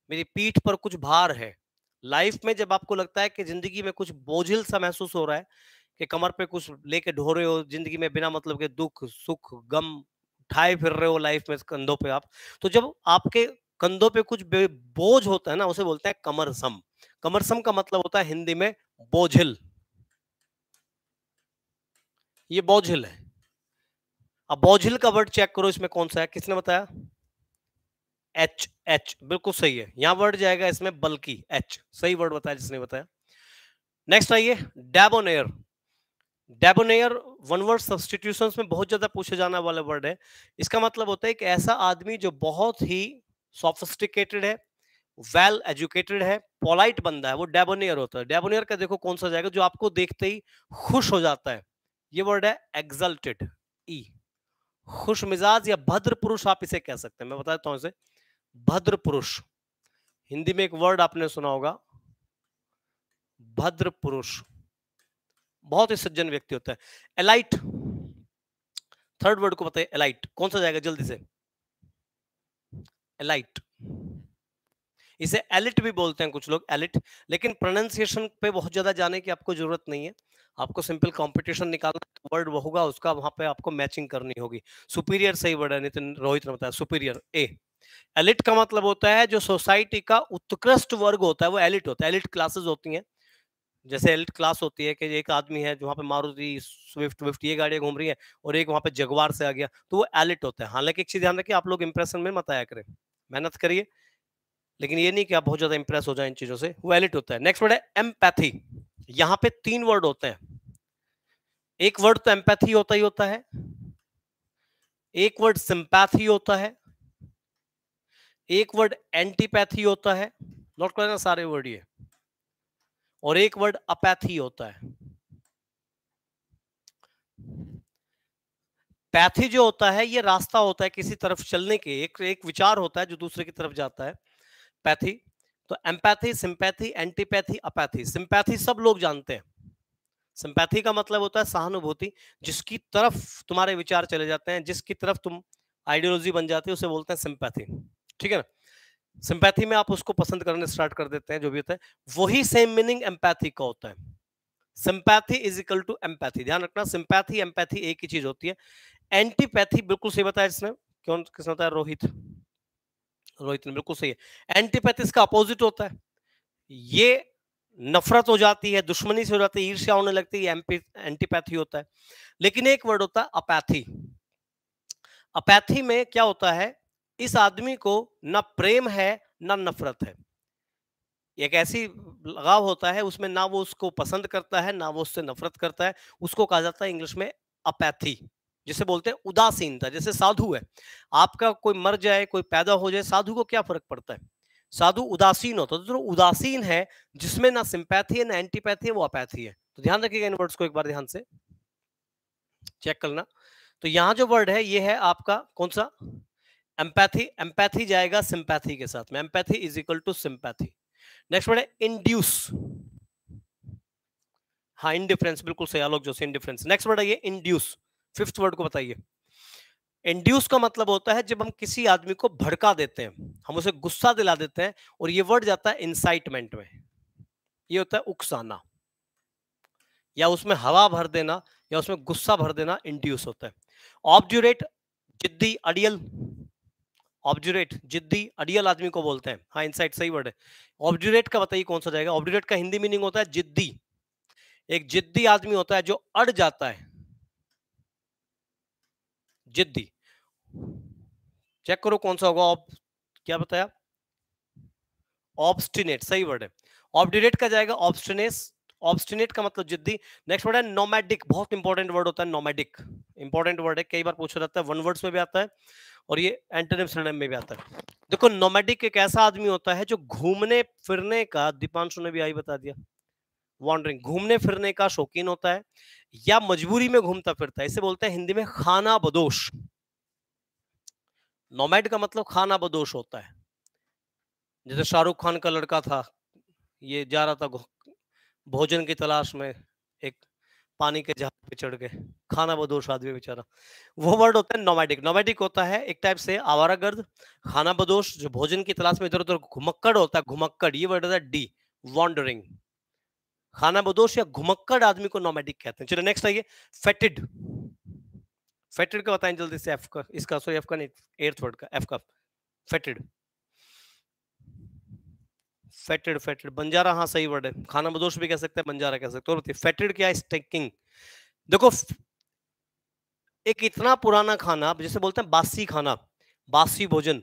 मेरी पीठ पर कुछ भार है लाइफ में जब आपको लगता है कि जिंदगी में कुछ बोझिल सा महसूस हो रहा है कि कमर पे कुछ लेके ढो रहे हो जिंदगी में बिना मतलब के दुख सुख गम उठाए फिर रहे हो लाइफ में कंधों पे आप तो जब आपके कंधों पे कुछ बोझ होता है ना उसे बोलते हैं कमरसम कमरसम का मतलब होता है हिंदी में बोझिल ये बोझिल है अब बोझिल का वर्ड चेक करो इसमें कौन सा है किसने बताया एच एच बिल्कुल सही है यहां वर्ड जाएगा इसमें बल्कि एच सही वर्ड बताया जिसने बताया नेक्स्ट आइए debonair debonair one word substitution में बहुत ज्यादा पूछे जाने वाला वर्ड है इसका मतलब होता है कि ऐसा आदमी जो बहुत ही सोफिस्टिकेटेड है वेल एजुकेटेड है पोलाइट बंदा है वो डेबोनियर होता है डेबोनियर का देखो कौन सा जाएगा जो आपको देखते ही खुश हो जाता है ये वर्ड है एग्जल्टेड ई e। खुश मिजाज या भद्र पुरुष आप इसे कह सकते हैं मैं बताता हूं इसे भद्र पुरुष हिंदी में एक वर्ड आपने सुना होगा भद्र पुरुष बहुत ही सज्जन व्यक्ति होता है एलाइट थर्ड वर्ड को बताइए एलाइट कौन सा जाएगा जल्दी से एलाइट इसे एलिट भी बोलते हैं कुछ लोग एलिट लेकिन प्रोनाउंसिएशन पे बहुत ज्यादा जाने की आपको जरूरत नहीं है आपको सिंपल कंपटीशन निकालना वर्ड होगा उसका वहां पे आपको मैचिंग करनी होगी सुपीरियर सही वर्ड है नितिन रोहित ने बताया सुपीरियर ए एलिट का मतलब होता है जो सोसाइटी का उत्कृष्ट वर्ग होता है वो एलिट होता है एलिट क्लासेस होती हैं जैसे एलिट क्लास होती है कि एक आदमी है जो वहाँ पे मारुति स्विफ्ट विफ्ट ये गाड़ियाँ घूम रही है और एक वहाँ पे जगवार से आ गया तो वो एलिट होता है हालांकि एक चीज़ ध्यान रखिए आप लोग इंप्रेशन में मत आया करें मेहनत करिए लेकिन ये नहीं कि आप बहुत ज़्यादा इंप्रेस हो जाए इन चीज़ों से वो एलिट होता है नेक्स्ट वर्ड है एम्पैथी यहाँ पे तीन वर्ड होते हैं एक वर्ड तो एम्पैथी होता ही होता है एक वर्ड सिंपैथी होता है एक वर्ड एंटीपैथी होता है नोट कर लेना सारे वर्ड ये और एक वर्ड अपैथी होता है पैथी जो होता है ये रास्ता होता है किसी तरफ चलने के एक एक विचार होता है जो दूसरे की तरफ जाता है पैथी तो empathy sympathy antipathy apathy sympathy सब लोग जानते हैं सिंपैथी का मतलब होता है सहानुभूति जिसकी तरफ तुम्हारे विचार चले जाते हैं जिसकी तरफ तुम आइडियोलॉजी बन जाते हो उसे बोलते हैं सिंपैथी ठीक है ना सिंपैथी में आप उसको पसंद करने स्टार्ट कर देते हैं जो भी होता है वही सेम मीनिंग एम्पैथी का होता है sympathy is equal to empathy ध्यान रखना सिंपैथी एम्पैथी एक ही चीज होती है एंटीपैथी बिल्कुल सही बताया इसने क्यों किसने बताया रोहित रोहित ने बिल्कुल सही है एंटीपैथी इसका अपोजिट होता है ये नफरत हो जाती है दुश्मनी से हो जाती है ईर्ष्या होने लगती है एंटीपैथी होता है लेकिन एक वर्ड होता है अपैथी अपैथी में क्या होता है इस आदमी को ना प्रेम है ना नफरत है एक ऐसी लगाव होता है उसमें ना वो उसको पसंद करता है ना वो उससे नफरत करता है उसको कहा जाता है इंग्लिश में अपैथी जिसे बोलते हैं उदासीनता जैसे साधु है आपका कोई मर जाए कोई पैदा हो जाए साधु को क्या फर्क पड़ता है साधु उदासीन होता है तो उदासीन है जिसमें ना सिंपैथी है ना एंटीपैथी है वो अपैथी है तो ध्यान रखिएगा इन वर्ड्स को एक बार ध्यान से चेक करना तो यहां जो वर्ड है ये है आपका कौन सा एम्पैथी एम्पैथी जाएगा सिंपैथी के साथ में empathy is equal to sympathy next बढ़े इंड्यूस हाँ इनडिफरेंस बिल्कुल सही Alok Joshi indifference next word आइए इंड्यूस फिफ्थ वर्ड को बताइए इंड्यूस का मतलब होता है जब हम किसी आदमी को भड़का देते हैं हम उसे गुस्सा दिला देते हैं और ये वर्ड जाता है इंसाइटमेंट में ये होता है उकसाना या उसमें हवा भर देना या उसमें गुस्सा भर देना इंड्यूस होता है ऑब्जूरेट जिद्दी अड़ियल ऑब्जुरेट जिद्दी अड़ियल आदमी को बोलते हैं हाँ इनसाइट सही वर्ड है ऑब्जुरेट का बताइए कौन सा जाएगा ऑब्जुरेट का हिंदी मीनिंग होता है जिद्दी एक जिद्दी आदमी होता है जो अड़ जाता है जिद्दी चेक करो कौन सा होगा ऑब क्या बताया ऑब्स्टिनेट सही वर्ड है ऑब्डिनेट का जाएगा ऑब्स्टिनेस ऑब्स्टिनेट का मतलब जिद्दी नेक्स्ट वर्ड है नोमैडिक बहुत इंपॉर्टेंट वर्ड होता है नोमैडिक इंपॉर्टेंट वर्ड है कई बार पूछा जाता है वन वर्ड्स में भी आता है और ये एंटरनेम सिनोनिम में भी आता है देखो नोमैडिक एक ऐसा आदमी होता है जो घूमने फिरने का दीपांशु ने भी आई बता दिया वॉन्डरिंग घूमने फिरने का शौकीन होता है या मजबूरी में घूमता फिरता है इसे बोलते हैं हिंदी में खाना बदोश नोमैड का मतलब खाना बदोश होता है जैसे शाहरुख खान का लड़का था ये जा रहा था भोजन की तलाश में एक पानी के जहाज पे चढ़ गए खाना बदोश आदमी बेचारा वो वर्ड होता है नोमैडिक नोमैडिक होता है एक टाइप से आवारा गर्द खाना बदोश जो भोजन की तलाश में इधर उधर घुमक्कड़ होता है घुमक्कड़ ये वर्ड होता है डी वॉन्डरिंग खाना बदोश या घुमक्कड़ आदमी को नोमैडिक कहते हैं चलो नेक्स्ट आइए फेटिड फेटिड का बताएं जल्दी से एफ का इसका सॉरी एफ का नहीं एर्थ वर्ड का एफ का फेटिड फैटेड फैटेड बंजारा हाँ सही वर्ड है खाना बदोश भी कह सकते हैं बंजारा कह सकते हैं फैटेड क्या है स्टेकिंग देखो एक इतना पुराना खाना जिसे बोलते हैं बासी खाना बासी भोजन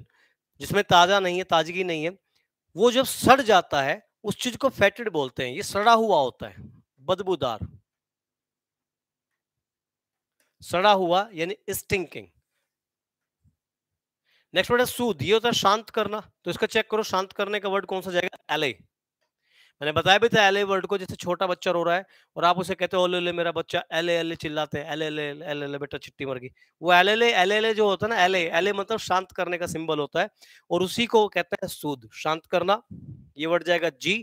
जिसमें ताजा नहीं है ताजगी नहीं है वो जब सड़ जाता है उस चीज को फैटेड बोलते हैं ये सड़ा हुआ होता है बदबूदार सड़ा हुआ यानी स्टिंकिंग नेक्स्ट वर्ड है सूद ये होता है शांत करना तो इसका चेक करो शांत करने का वर्ड कौन सा जाएगा एले मैंने बताया भी था एले वर्ड को जैसे छोटा बच्चा रो रहा है और आप उसे कहते हो ओले ओले मेरा बच्चा एले एले चिल्लाते हैं एले एले एले बेटा चिट्टी मर गई वो एले ले एले जो होता है ना एले एले मतलब शांत करने का सिंबल होता है और उसी को कहते हैं सूद शांत करना ये वर्ड जाएगा जी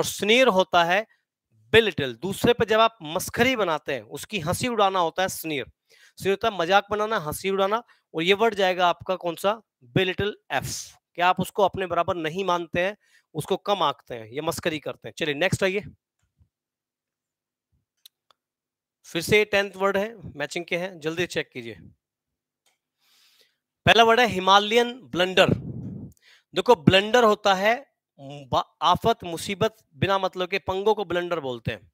और स्नेर होता है बिलिटल दूसरे पे जब आप मस्खरी बनाते हैं उसकी हंसी उड़ाना होता है स्नेर सिर्फ होता है मजाक बनाना हंसी उड़ाना और ये वर्ड जाएगा आपका कौन सा बेलिटल एफ क्या आप उसको अपने बराबर नहीं मानते हैं उसको कम आंकते हैं या मस्करी करते हैं चलिए नेक्स्ट आइए फिर से टेंथ वर्ड है मैचिंग के हैं जल्दी चेक कीजिए पहला वर्ड है हिमालयन ब्लंडर देखो ब्लंडर होता है आफत मुसीबत बिना मतलब के पंगों को ब्लंडर बोलते हैं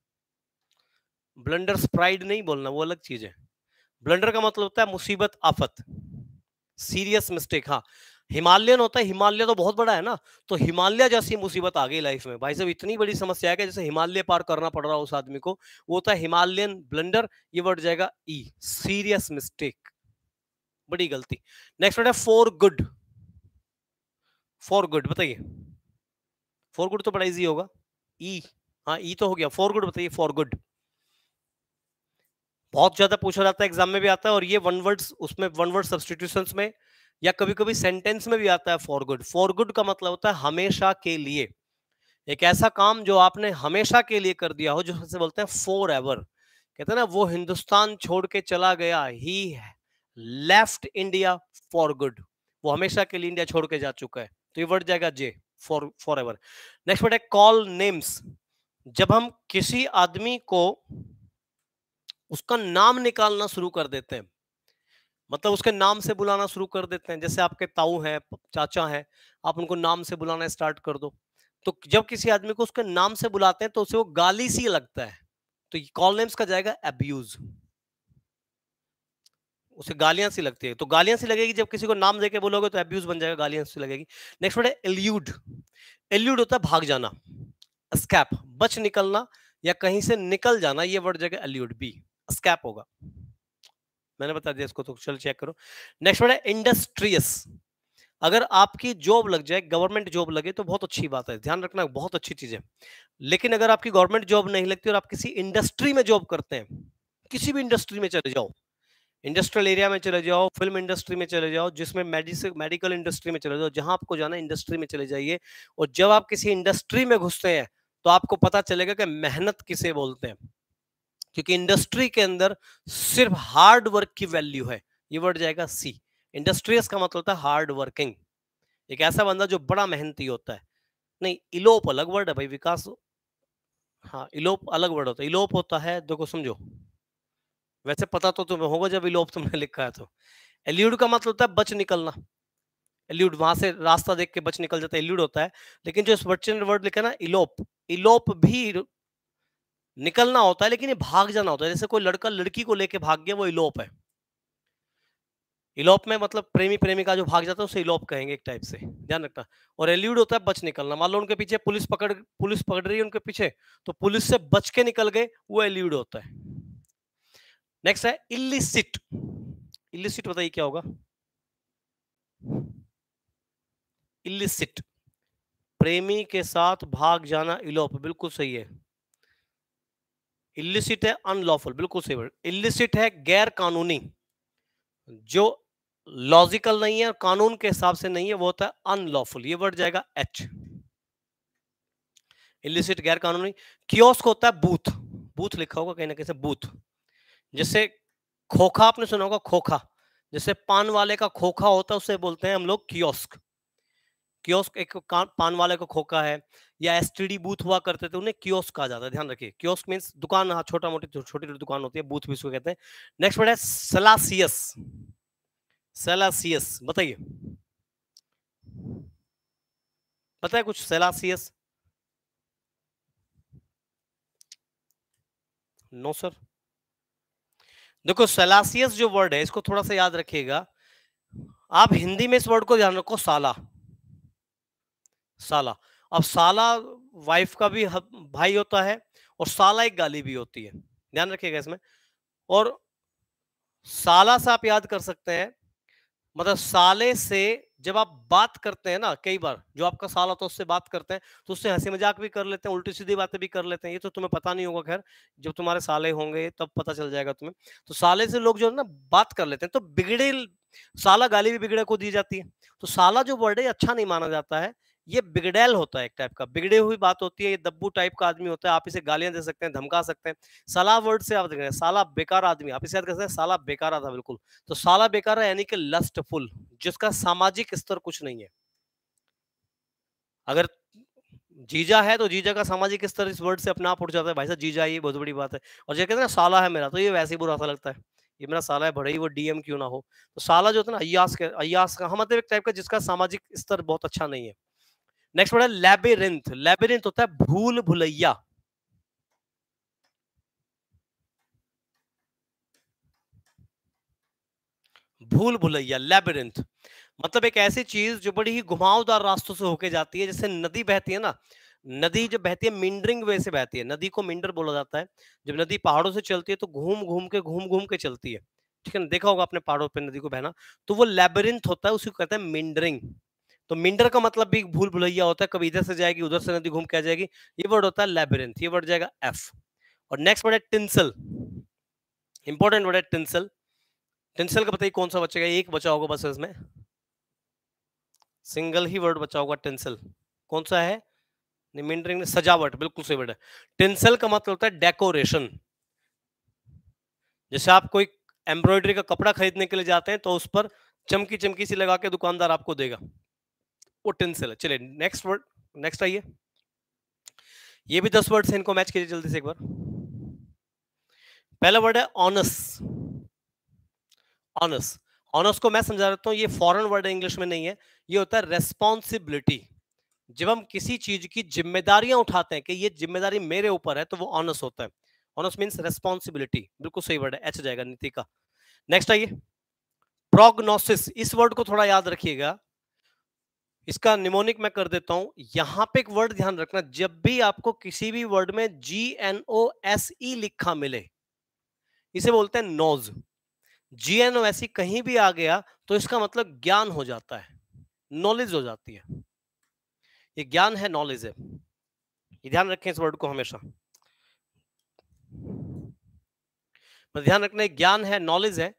ब्लंडर स्प्राइड नहीं बोलना वो अलग चीज है ब्लंडर का मतलब होता है मुसीबत आफत सीरियस मिस्टेक हाँ हिमालयन होता है हिमालय तो बहुत बड़ा है ना तो हिमालय जैसी मुसीबत आ गई लाइफ में भाई साहब इतनी बड़ी समस्या है कि जैसे हिमालय पार करना पड़ रहा है उस आदमी को वो होता है हिमालयन ब्लंडर ये वर्ड जाएगा ई सीरियस मिस्टेक बड़ी गलती नेक्स्ट वर्ड है फॉर गुड फॉर गुड बताइए फॉर गुड तो बड़ा इजी होगा ई हाँ ई तो हो गया फॉर गुड बताइए फॉर गुड बहुत ज्यादा पूछा जाता है एग्जाम में भी आता है और ये वन वर्ड्स उसमें वन वर्ड सब्सटीट्यूशन में या कभी कभी सेंटेंस में भी आता है फॉर गुड फॉर गुड का मतलब होता है हमेशा के लिए एक ऐसा काम जो आपने हमेशा के लिए कर दिया हो जो बोलते हैं फॉर एवर कहते हैं ना वो हिंदुस्तान छोड़ के चला गया ही लेफ्ट इंडिया फॉर गुड वो हमेशा के लिए इंडिया छोड़ के जा चुका है तो ये वर्ड जाएगा J for for ever next word है कॉल नेम्स जब हम किसी आदमी को उसका नाम निकालना शुरू कर देते हैं मतलब उसके नाम से बुलाना शुरू कर देते हैं जैसे आपके ताऊ हैं चाचा हैं आप उनको नाम से बुलाना स्टार्ट कर दो तो जब किसी आदमी को उसके नाम से बुलाते हैं तो उसे वो गाली सी लगता है तो कॉल नेम्स का जाएगा एब्यूज उसे गालियां सी लगती है तो गालियां सी लगेगी जब किसी को नाम देके बोलोगे तो एब्यूज बन जाएगा गालियां सी लगेगी नेक्स्ट वर्ड है एल्यूड एल्यूड होता है भाग जाना स्कैप बच निकलना या कहीं से निकल जाना ये वर्ड जाएगा एल्यूड बी स्कैप होगा मैंने बता दिया इसको तो चल चेक करो नेक्स्ट वर्ड है इंडस्ट्रियस अगर आपकी जॉब लग जाए गवर्नमेंट जॉब लगे तो बहुत अच्छी बात है ध्यान रखना बहुत अच्छी चीज है लेकिन अगर आपकी गवर्नमेंट जॉब नहीं लगती और आप किसी इंडस्ट्री में जॉब करते हैं किसी भी इंडस्ट्री में चले जाओ इंडस्ट्रियल एरिया में चले जाओ फिल्म इंडस्ट्री में चले जाओ जिसमें मेडिकल इंडस्ट्री में चले जाओ जहां आपको जाना इंडस्ट्री में चले जाइए और जब आप किसी इंडस्ट्री में घुसते हैं तो आपको पता चलेगा कि मेहनत किसे बोलते हैं क्योंकि इंडस्ट्री के अंदर सिर्फ हार्ड वर्क की वैल्यू है ये वर्ड जाएगा सी इंडस्ट्रियस का मतलब होता है हार्ड वर्किंग एक ऐसा बंदा जो बड़ा मेहनती होता है नहीं इलोप अलग वर्ड है भाई विकास हाँ इलोप अलग वर्ड होता है इलोप होता है देखो समझो वैसे पता तो तुम्हें होगा जब इलोप तुमने लिखा है तो एल्यूड का मतलब होता है बच निकलना एल्यूड वहां से रास्ता देख के बच निकल जाता है एल्यूड होता है लेकिन जो इस वर्चन वर्ड लिखा है ना इलोप इलोप भी निकलना होता है लेकिन ये भाग जाना होता है जैसे कोई लड़का लड़की को लेके भाग गया वो इलोप है इलोप में मतलब प्रेमी प्रेमिका जो भाग जाता है उसे इलोप कहेंगे एक टाइप से ध्यान रखना और एल्यूड होता है बच निकलना मान लो उनके पीछे पुलिस पकड़ पुलिस पकड़ रही है उनके पीछे तो पुलिस से बच के निकल गए वो एल्यूड होता है नेक्स्ट है इलिसिट इलिसिट बताइए क्या होगा इलिसिट प्रेमी के साथ भाग जाना इलोप बिल्कुल सही है इलिसिट है अनलॉफुल बिल्कुल सही वर्ड इलिसिट है गैर कानूनी जो लॉजिकल नहीं है और कानून के हिसाब से नहीं है वो होता है अनलॉफुल ये वर्ड जाएगा एच इलिसिट गैर कानूनी कियोस्क होता है बूथ बूथ लिखा होगा कहीं ना कहीं से बूथ जैसे खोखा आपने सुना होगा खोखा जैसे पान वाले का खोखा होता है उसे बोलते हैं हम लोग क्योस्क क्योस्क एक पान वाले को खोखा है या एस बूथ हुआ करते थे उन्हें क्योस्क कहा जाता है ध्यान रखिए क्योस्क मीन्स दुकान हाँ छोटा मोटी छोटी छोटी दुकान होती है बूथ भी इसको कहते हैं नेक्स्ट वर्ड है सलासियस सलासियस बताइए पता है कुछ सेलासियस नो सर देखो सेलासियस जो वर्ड है इसको थोड़ा सा याद रखिएगा आप हिंदी में इस वर्ड को ध्यान रखो साला साला अब साला वाइफ का भी भाई होता है और साला एक गाली भी होती है ध्यान रखिएगा इसमें और साला से आप याद कर सकते हैं मतलब साले से जब आप बात करते हैं ना कई बार जो आपका साल होता है तो उससे बात करते हैं तो उससे हंसी मजाक भी कर लेते हैं उल्टी सीधी बातें भी कर लेते हैं ये तो तुम्हें पता नहीं होगा खैर जब तुम्हारे साले होंगे तब पता चल जाएगा तुम्हें तो साले से लोग जो है ना बात कर लेते हैं तो बिगड़े साला गाली भी बिगड़े को दी जाती है तो साला जो वर्ड है अच्छा नहीं माना जाता है ये बिगड़ैल होता है एक टाइप का बिगड़े हुई बात होती है ये दब्बू टाइप का आदमी होता है आप इसे गालियां दे सकते हैं धमका सकते हैं साला वर्ड से आप देख रहे हैं साला बेकार आदमी आप इसे याद कर सकते हैं साला बेकार था बिल्कुल तो साला बेकार है यानी कि लस्टफुल जिसका सामाजिक स्तर कुछ नहीं है अगर जीजा है तो जीजा का सामाजिक स्तर इस वर्ड से अपना आप उठ जाता है भाई साहब जीजा ये बहुत बड़ी बात है और जैसे कहते हैं साला है मेरा तो ये वैसे ही बुरा सा लगता है ये मेरा साला है बड़ा ही वो डीएम क्यों ना हो तो साला जो होता है ना अयास अयास का हम हाँ मतलब एक टाइप का जिसका सामाजिक स्तर बहुत अच्छा नहीं है नेक्स्ट वर्ड है लेबिरिंथ लेबिरिंथ होता है भूल भुलैया भूल भुलैया लेबिरिंथ मतलब एक ऐसी चीज जो बड़ी ही घुमावदार रास्तों से होके जाती है जैसे नदी बहती है ना नदी जब बहती है मिंडरिंग वे से बहती है नदी को मिंडर बोला जाता है जब नदी पहाड़ों से चलती है तो घूम घूम के घूम घूम के चलती है ठीक है ना देखा होगा अपने पहाड़ों पर नदी को बहना तो वो लेबरिंथ होता है उसी को कहते हैं मिंडरिंग तो मिंडर का मतलब भी भूल भुलैया होता है कभी इधर से जाएगी उधर से नदी घूम के आ जाएगी ये वर्ड होता है लेबरिंथ ये वर्ड जाएगा एफ और नेक्स्ट वर्ड है टिंसल इंपॉर्टेंट वर्ड है टिंसल टिंसल का बताइए कौन सा बचेगा एक बचा होगा बस इसमें सिंगल ही वर्ड बचा होगा टेंसल कौन सा है मिंडरिंग सजावट बिल्कुल सही वर्ड है टेंसल का मतलब होता है डेकोरेशन जैसे आप कोई एम्ब्रॉयडरी का कपड़ा खरीदने के लिए जाते हैं तो उस पर चमकी चमकी सी लगा के दुकानदार आपको देगा पोटेंशियल चलिए नेक्स्ट वर्ड नेक्स्ट आइए ये भी दस वर्ड इनको मैच कीजिए जल्दी से एक बार पहला वर्ड है ऑनस ऑनस ऑनस को मैं समझा देता हूं ये फॉरेन वर्ड इंग्लिश में नहीं है ये होता है रेस्पॉन्सिबिलिटी जब हम किसी चीज की जिम्मेदारियां उठाते हैं कि ये जिम्मेदारी मेरे ऊपर है तो वो ऑनस होता है ऑनस मीन्स रेस्पॉन्सिबिलिटी बिल्कुल सही वर्ड है एच जाएगा नीति का नेक्स्ट आइए प्रोग्नोसिस इस वर्ड को थोड़ा याद रखिएगा इसका निमोनिक मैं कर देता हूं यहां पे एक वर्ड ध्यान रखना जब भी आपको किसी भी वर्ड में जी एन ओ एस ई लिखा मिले इसे बोलते हैं nose G N O S E कहीं भी आ गया तो इसका मतलब ज्ञान हो जाता है नॉलेज हो जाती है ये ज्ञान है नॉलेज है ये ध्यान रखें इस वर्ड को हमेशा ध्यान रखना ज्ञान है नॉलेज है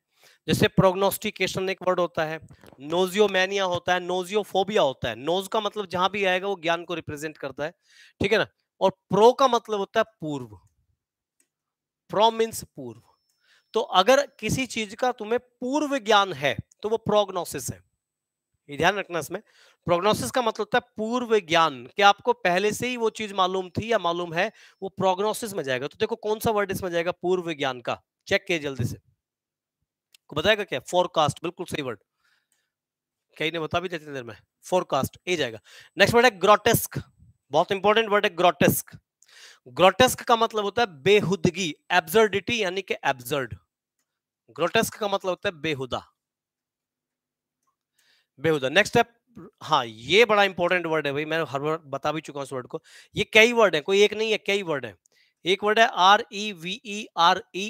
जैसे प्रोग्नोस्टिकेशन एक वर्ड होता है नोजियोमैनिया होता है नोजियोफोबिया होता है नोज का मतलब जहां भी आएगा वो ज्ञान को रिप्रेजेंट करता है ठीक है ना और प्रो का मतलब होता है पूर्व प्रो मीन्स पूर्व तो अगर किसी चीज का तुम्हें पूर्व ज्ञान है तो वो प्रोग्नोसिस है ये ध्यान रखना इसमें प्रोग्नोसिस का मतलब होता है पूर्व ज्ञान कि आपको पहले से ही वो चीज मालूम थी या मालूम है वो प्रोग्नोसिस में जाएगा तो देखो कौन सा वर्ड इसमें जाएगा पूर्व ज्ञान का चेक किए जल्दी से आपको बताएगा क्या फोरकास्ट बिल्कुल सही वर्ड कहीं ने बता भी देते देर में फोरकास्ट ये जाएगा नेक्स्ट वर्ड है ग्रोटेस्क बहुत इंपॉर्टेंट वर्ड है ग्रोटेस्क ग्रोटेस्क का मतलब होता है बेहुदगी एब्जर्डिटी यानी कि एब्जर्ड ग्रोटेस्क का मतलब होता है बेहुदा बेहुदा नेक्स्ट है हाँ ये बड़ा इंपॉर्टेंट वर्ड है भाई मैं हर वर्ड बता भी चुका हूं इस वर्ड को ये कई वर्ड है कोई एक नहीं है कई वर्ड है एक वर्ड है R E V E R E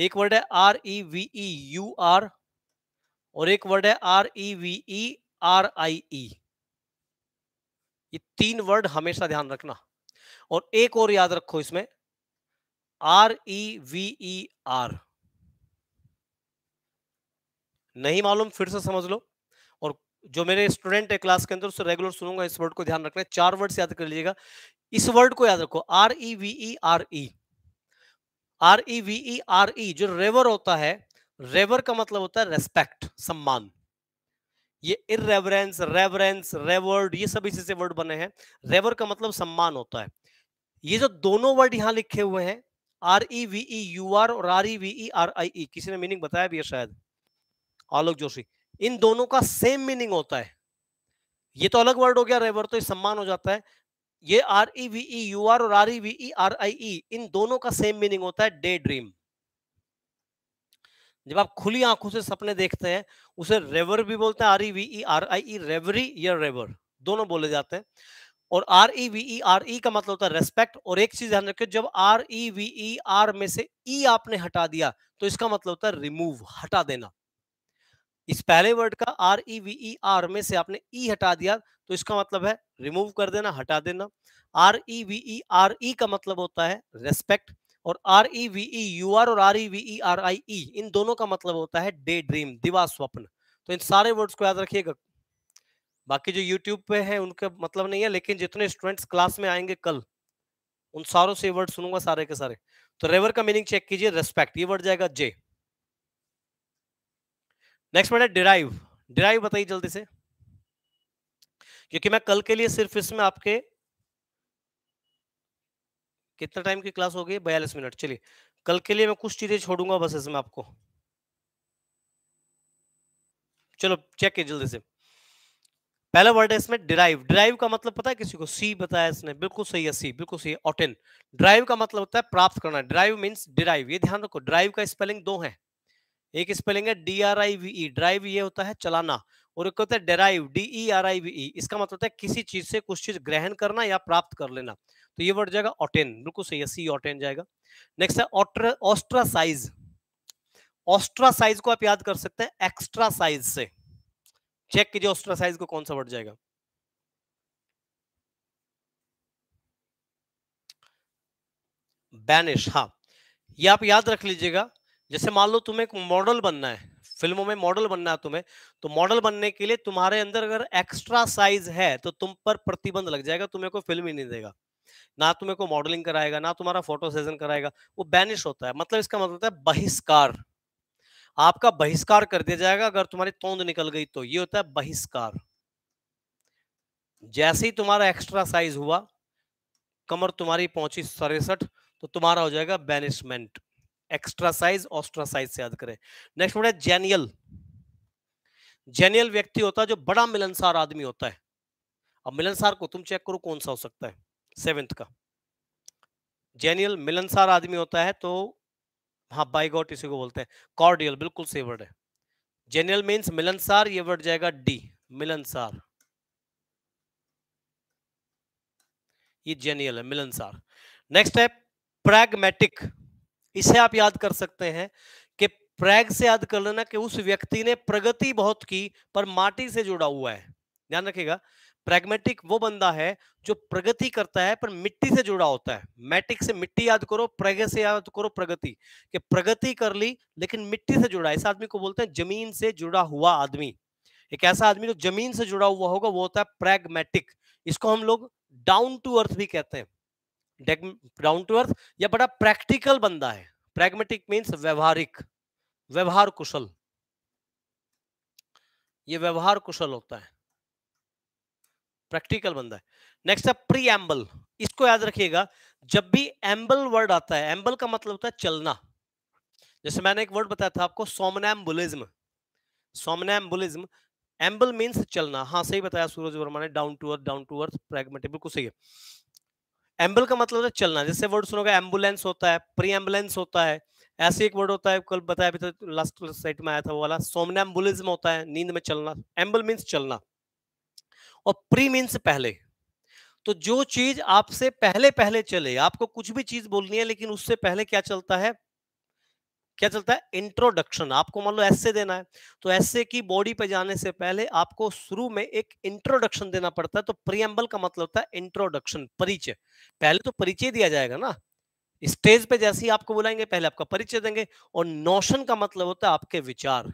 एक वर्ड है R E V E U R और एक वर्ड है R E V E R I E ये तीन वर्ड हमेशा ध्यान रखना और एक और याद रखो इसमें R E V E R नहीं मालूम फिर से समझ लो और जो मेरे स्टूडेंट है क्लास के अंदर उससे रेगुलर सुनूंगा इस वर्ड को ध्यान रखना चार वर्ड याद कर लीजिएगा इस वर्ड को याद रखो R E V E R E R E V E R E जो रेवर होता है रेवर का मतलब होता है रेस्पेक्ट सम्मान ये इेवरेंस रेवरेंस रेवर्ड ये सब इसी से वर्ड बने हैं रेवर का मतलब सम्मान होता है ये जो दोनों वर्ड यहां लिखे हुए हैं R E V E U R और R E V E R I E किसी ने मीनिंग बताया भी है शायद आलोक जोशी इन दोनों का सेम मीनिंग होता है ये तो अलग वर्ड हो गया रेवर तो ये सम्मान हो जाता है ये R E V E U R और R E V E R I E इन दोनों का सेम मीनिंग होता है डे ड्रीम जब आप खुली आंखों से सपने देखते हैं उसे रेवर भी बोलते हैं R E V E R I E reverie या रेवर दोनों बोले जाते हैं और R E V E R E का मतलब होता है रेस्पेक्ट और एक चीज ध्यान रखियो जब R E V E R में से ई e आपने हटा दिया तो इसका मतलब होता है रिमूव हटा देना इस पहले वर्ड का R E V E R में से आपने ई e हटा दिया तो इसका मतलब है रिमूव कर देना हटा देना R E V E R E का मतलब होता है रेस्पेक्ट और R E V E U R और R E V E R I E इन दोनों का मतलब होता है डे ड्रीम दिवा स्वप्न तो इन सारे वर्ड्स को याद रखिएगा बाकी जो यूट्यूब पे है उनका मतलब नहीं है लेकिन जितने स्टूडेंट्स क्लास में आएंगे कल उन सारों से वर्ड सुनूंगा सारे के सारे तो रेवर का मीनिंग चेक कीजिए रेस्पेक्ट ये वर्ड जाएगा जे नेक्स्ट वर्ड है डिराइव डिराइव बताइए जल्दी से क्योंकि मैं कल के लिए सिर्फ इसमें आपके कितना टाइम की क्लास होगी बयालीस मिनट चलिए कल के लिए मैं कुछ चीजें छोड़ूंगा बस इसमें आपको चलो चेक कीजिए जल्दी से पहला वर्ड है इसमें डिराइव डिराइव का मतलब पता है किसी को सी बताया इसने बिल्कुल सही है सी बिल्कुल सही है ऑटेन ड्राइव का मतलब होता है प्राप्त करना ड्राइव मीन्स डिराइव ये ध्यान रखो ड्राइव का स्पेलिंग दो है एक स्पेलिंग है D R I V drive ये होता है चलाना और एक होता है derive D E R I V इसका मतलब होता है किसी चीज से कुछ चीज ग्रहण करना या प्राप्त कर लेना तो ये वर्ड जाएगा ऑटेन बिल्कुल सही है सी ऑटेन जाएगा नेक्स्ट है ऑस्ट्रा साइज को आप याद कर सकते हैं एक्स्ट्रा साइज से चेक कीजिए ऑस्ट्रा साइज को कौन सा वर्ड जाएगा बैनिश हाँ ये आप याद रख लीजिएगा जैसे मान लो तुम्हें एक मॉडल बनना है फिल्मों में मॉडल बनना है तुम्हें तो मॉडल बनने के लिए तुम्हारे अंदर अगर एक्स्ट्रा साइज है तो तुम पर प्रतिबंध लग जाएगा तुम्हें कोई फिल्म ही नहीं देगा ना तुम्हें को मॉडलिंग कराएगा ना तुम्हारा फोटो सेशन कराएगा वो बैनिश होता है मतलब इसका मतलब है बहिष्कार आपका बहिष्कार कर दिया जाएगा अगर तुम्हारी तोंद निकल गई तो ये होता है बहिष्कार जैसे ही तुम्हारा एक्स्ट्रा साइज हुआ कमर तुम्हारी पहुंची सड़सठ तो तुम्हारा हो जाएगा बैनिशमेंट एक्स्ट्रासाइज ऑस्ट्रासाइज से याद करें नेक्स्ट वर्ड है जेनियल जेनियल व्यक्ति होता है जो बड़ा मिलनसार आदमी होता है अब मिलनसार को तुम चेक करो कौन सा हो सकता है सेवेंथ का जेनियल मिलनसार आदमी होता है तो हाँ बाइगॉट इसी को बोलते हैं कॉर्डियल बिल्कुल सही वर्ड है जेनियल मीन्स मिलनसार ये वर्ड जाएगा डी मिलनसार ये जेनियल है मिलनसार नेक्स्ट है प्रैग्मेटिक इसे आप याद कर सकते हैं कि प्रैग से याद कर लेना कि उस व्यक्ति ने प्रगति बहुत की पर माटी से जुड़ा हुआ है ध्यान रखिएगा प्रैग्मेटिक वो बंदा है जो प्रगति करता है पर मिट्टी से जुड़ा होता है मैटिक से मिट्टी याद करो प्रग से याद करो प्रगति कि प्रगति कर ली लेकिन मिट्टी से जुड़ा इस आदमी को बोलते हैं जमीन से जुड़ा हुआ आदमी एक ऐसा आदमी जो जमीन से जुड़ा हुआ होगा वो होता है प्रैग्मेटिक इसको हम लोग डाउन टू अर्थ भी कहते हैं डाउन टू अर्थ या बड़ा प्रैक्टिकल बंदा है प्रैग्मेटिक मीन्स व्यवहारिक व्यवहार कुशल ये व्यवहार कुशल होता है प्रैक्टिकल बंदा है नेक्स्ट है प्री एम्बल इसको याद रखिएगा जब भी एम्बल वर्ड आता है एम्बल का मतलब होता है चलना जैसे मैंने एक वर्ड बताया था आपको सोमनेम्बुलिज्म सोमनेम्बुलिज्म एम्बल मीन्स चलना हाँ सही बताया सूरज वर्मा ने down to earth down to earth pragmatic बिल्कुल सही है एम्बल का मतलब होता है चलना जैसे वर्ड सुनोगे एम्बुलेंस होता है प्री एम्बुलेंस होता है ऐसे एक वर्ड होता है कल बताया अभी तो लास्ट साइड में आया था वो वाला सोमनैम्बुलिज्म होता है नींद में चलना एम्बल मीन्स चलना और प्री मीन्स पहले तो जो चीज आपसे पहले पहले चले आपको कुछ भी चीज बोलनी है लेकिन उससे पहले क्या चलता है क्या चलता है इंट्रोडक्शन आपको मान लो ऐसे देना है तो ऐसे की बॉडी पे जाने से पहले आपको शुरू में एक इंट्रोडक्शन देना पड़ता है तो प्रियम्बल का मतलब होता है इंट्रोडक्शन परिचय पहले तो परिचय दिया जाएगा ना स्टेज पे जैसे ही आपको बुलाएंगे पहले आपका परिचय देंगे और नोशन का मतलब होता है आपके विचार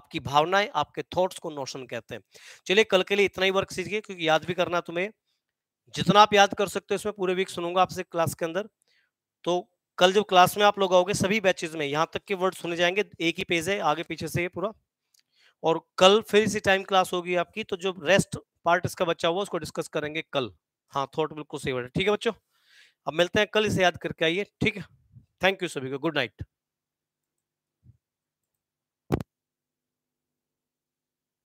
आपकी भावनाएं आपके थॉट्स को नोशन कहते हैं चलिए कल के लिए इतना ही वर्क सीखिए क्योंकि याद भी करना तुम्हें जितना आप याद कर सकते हो इसमें पूरे वीक सुनूंगा आपसे क्लास के अंदर तो कल जब क्लास में आप लोग आओगे सभी बैचेज में यहाँ तक के वर्ड सुने जाएंगे एक ही पेज है आगे पीछे से ये पूरा और कल फिर इसी टाइम क्लास होगी आपकी तो जो रेस्ट पार्ट इसका बच्चा हुआ उसको डिस्कस करेंगे कल हाँ थॉट बिल्कुल सही वर्ड ठीक है बच्चों अब मिलते हैं कल इसे याद करके आइए ठीक है थैंक यू सभी को गुड नाइट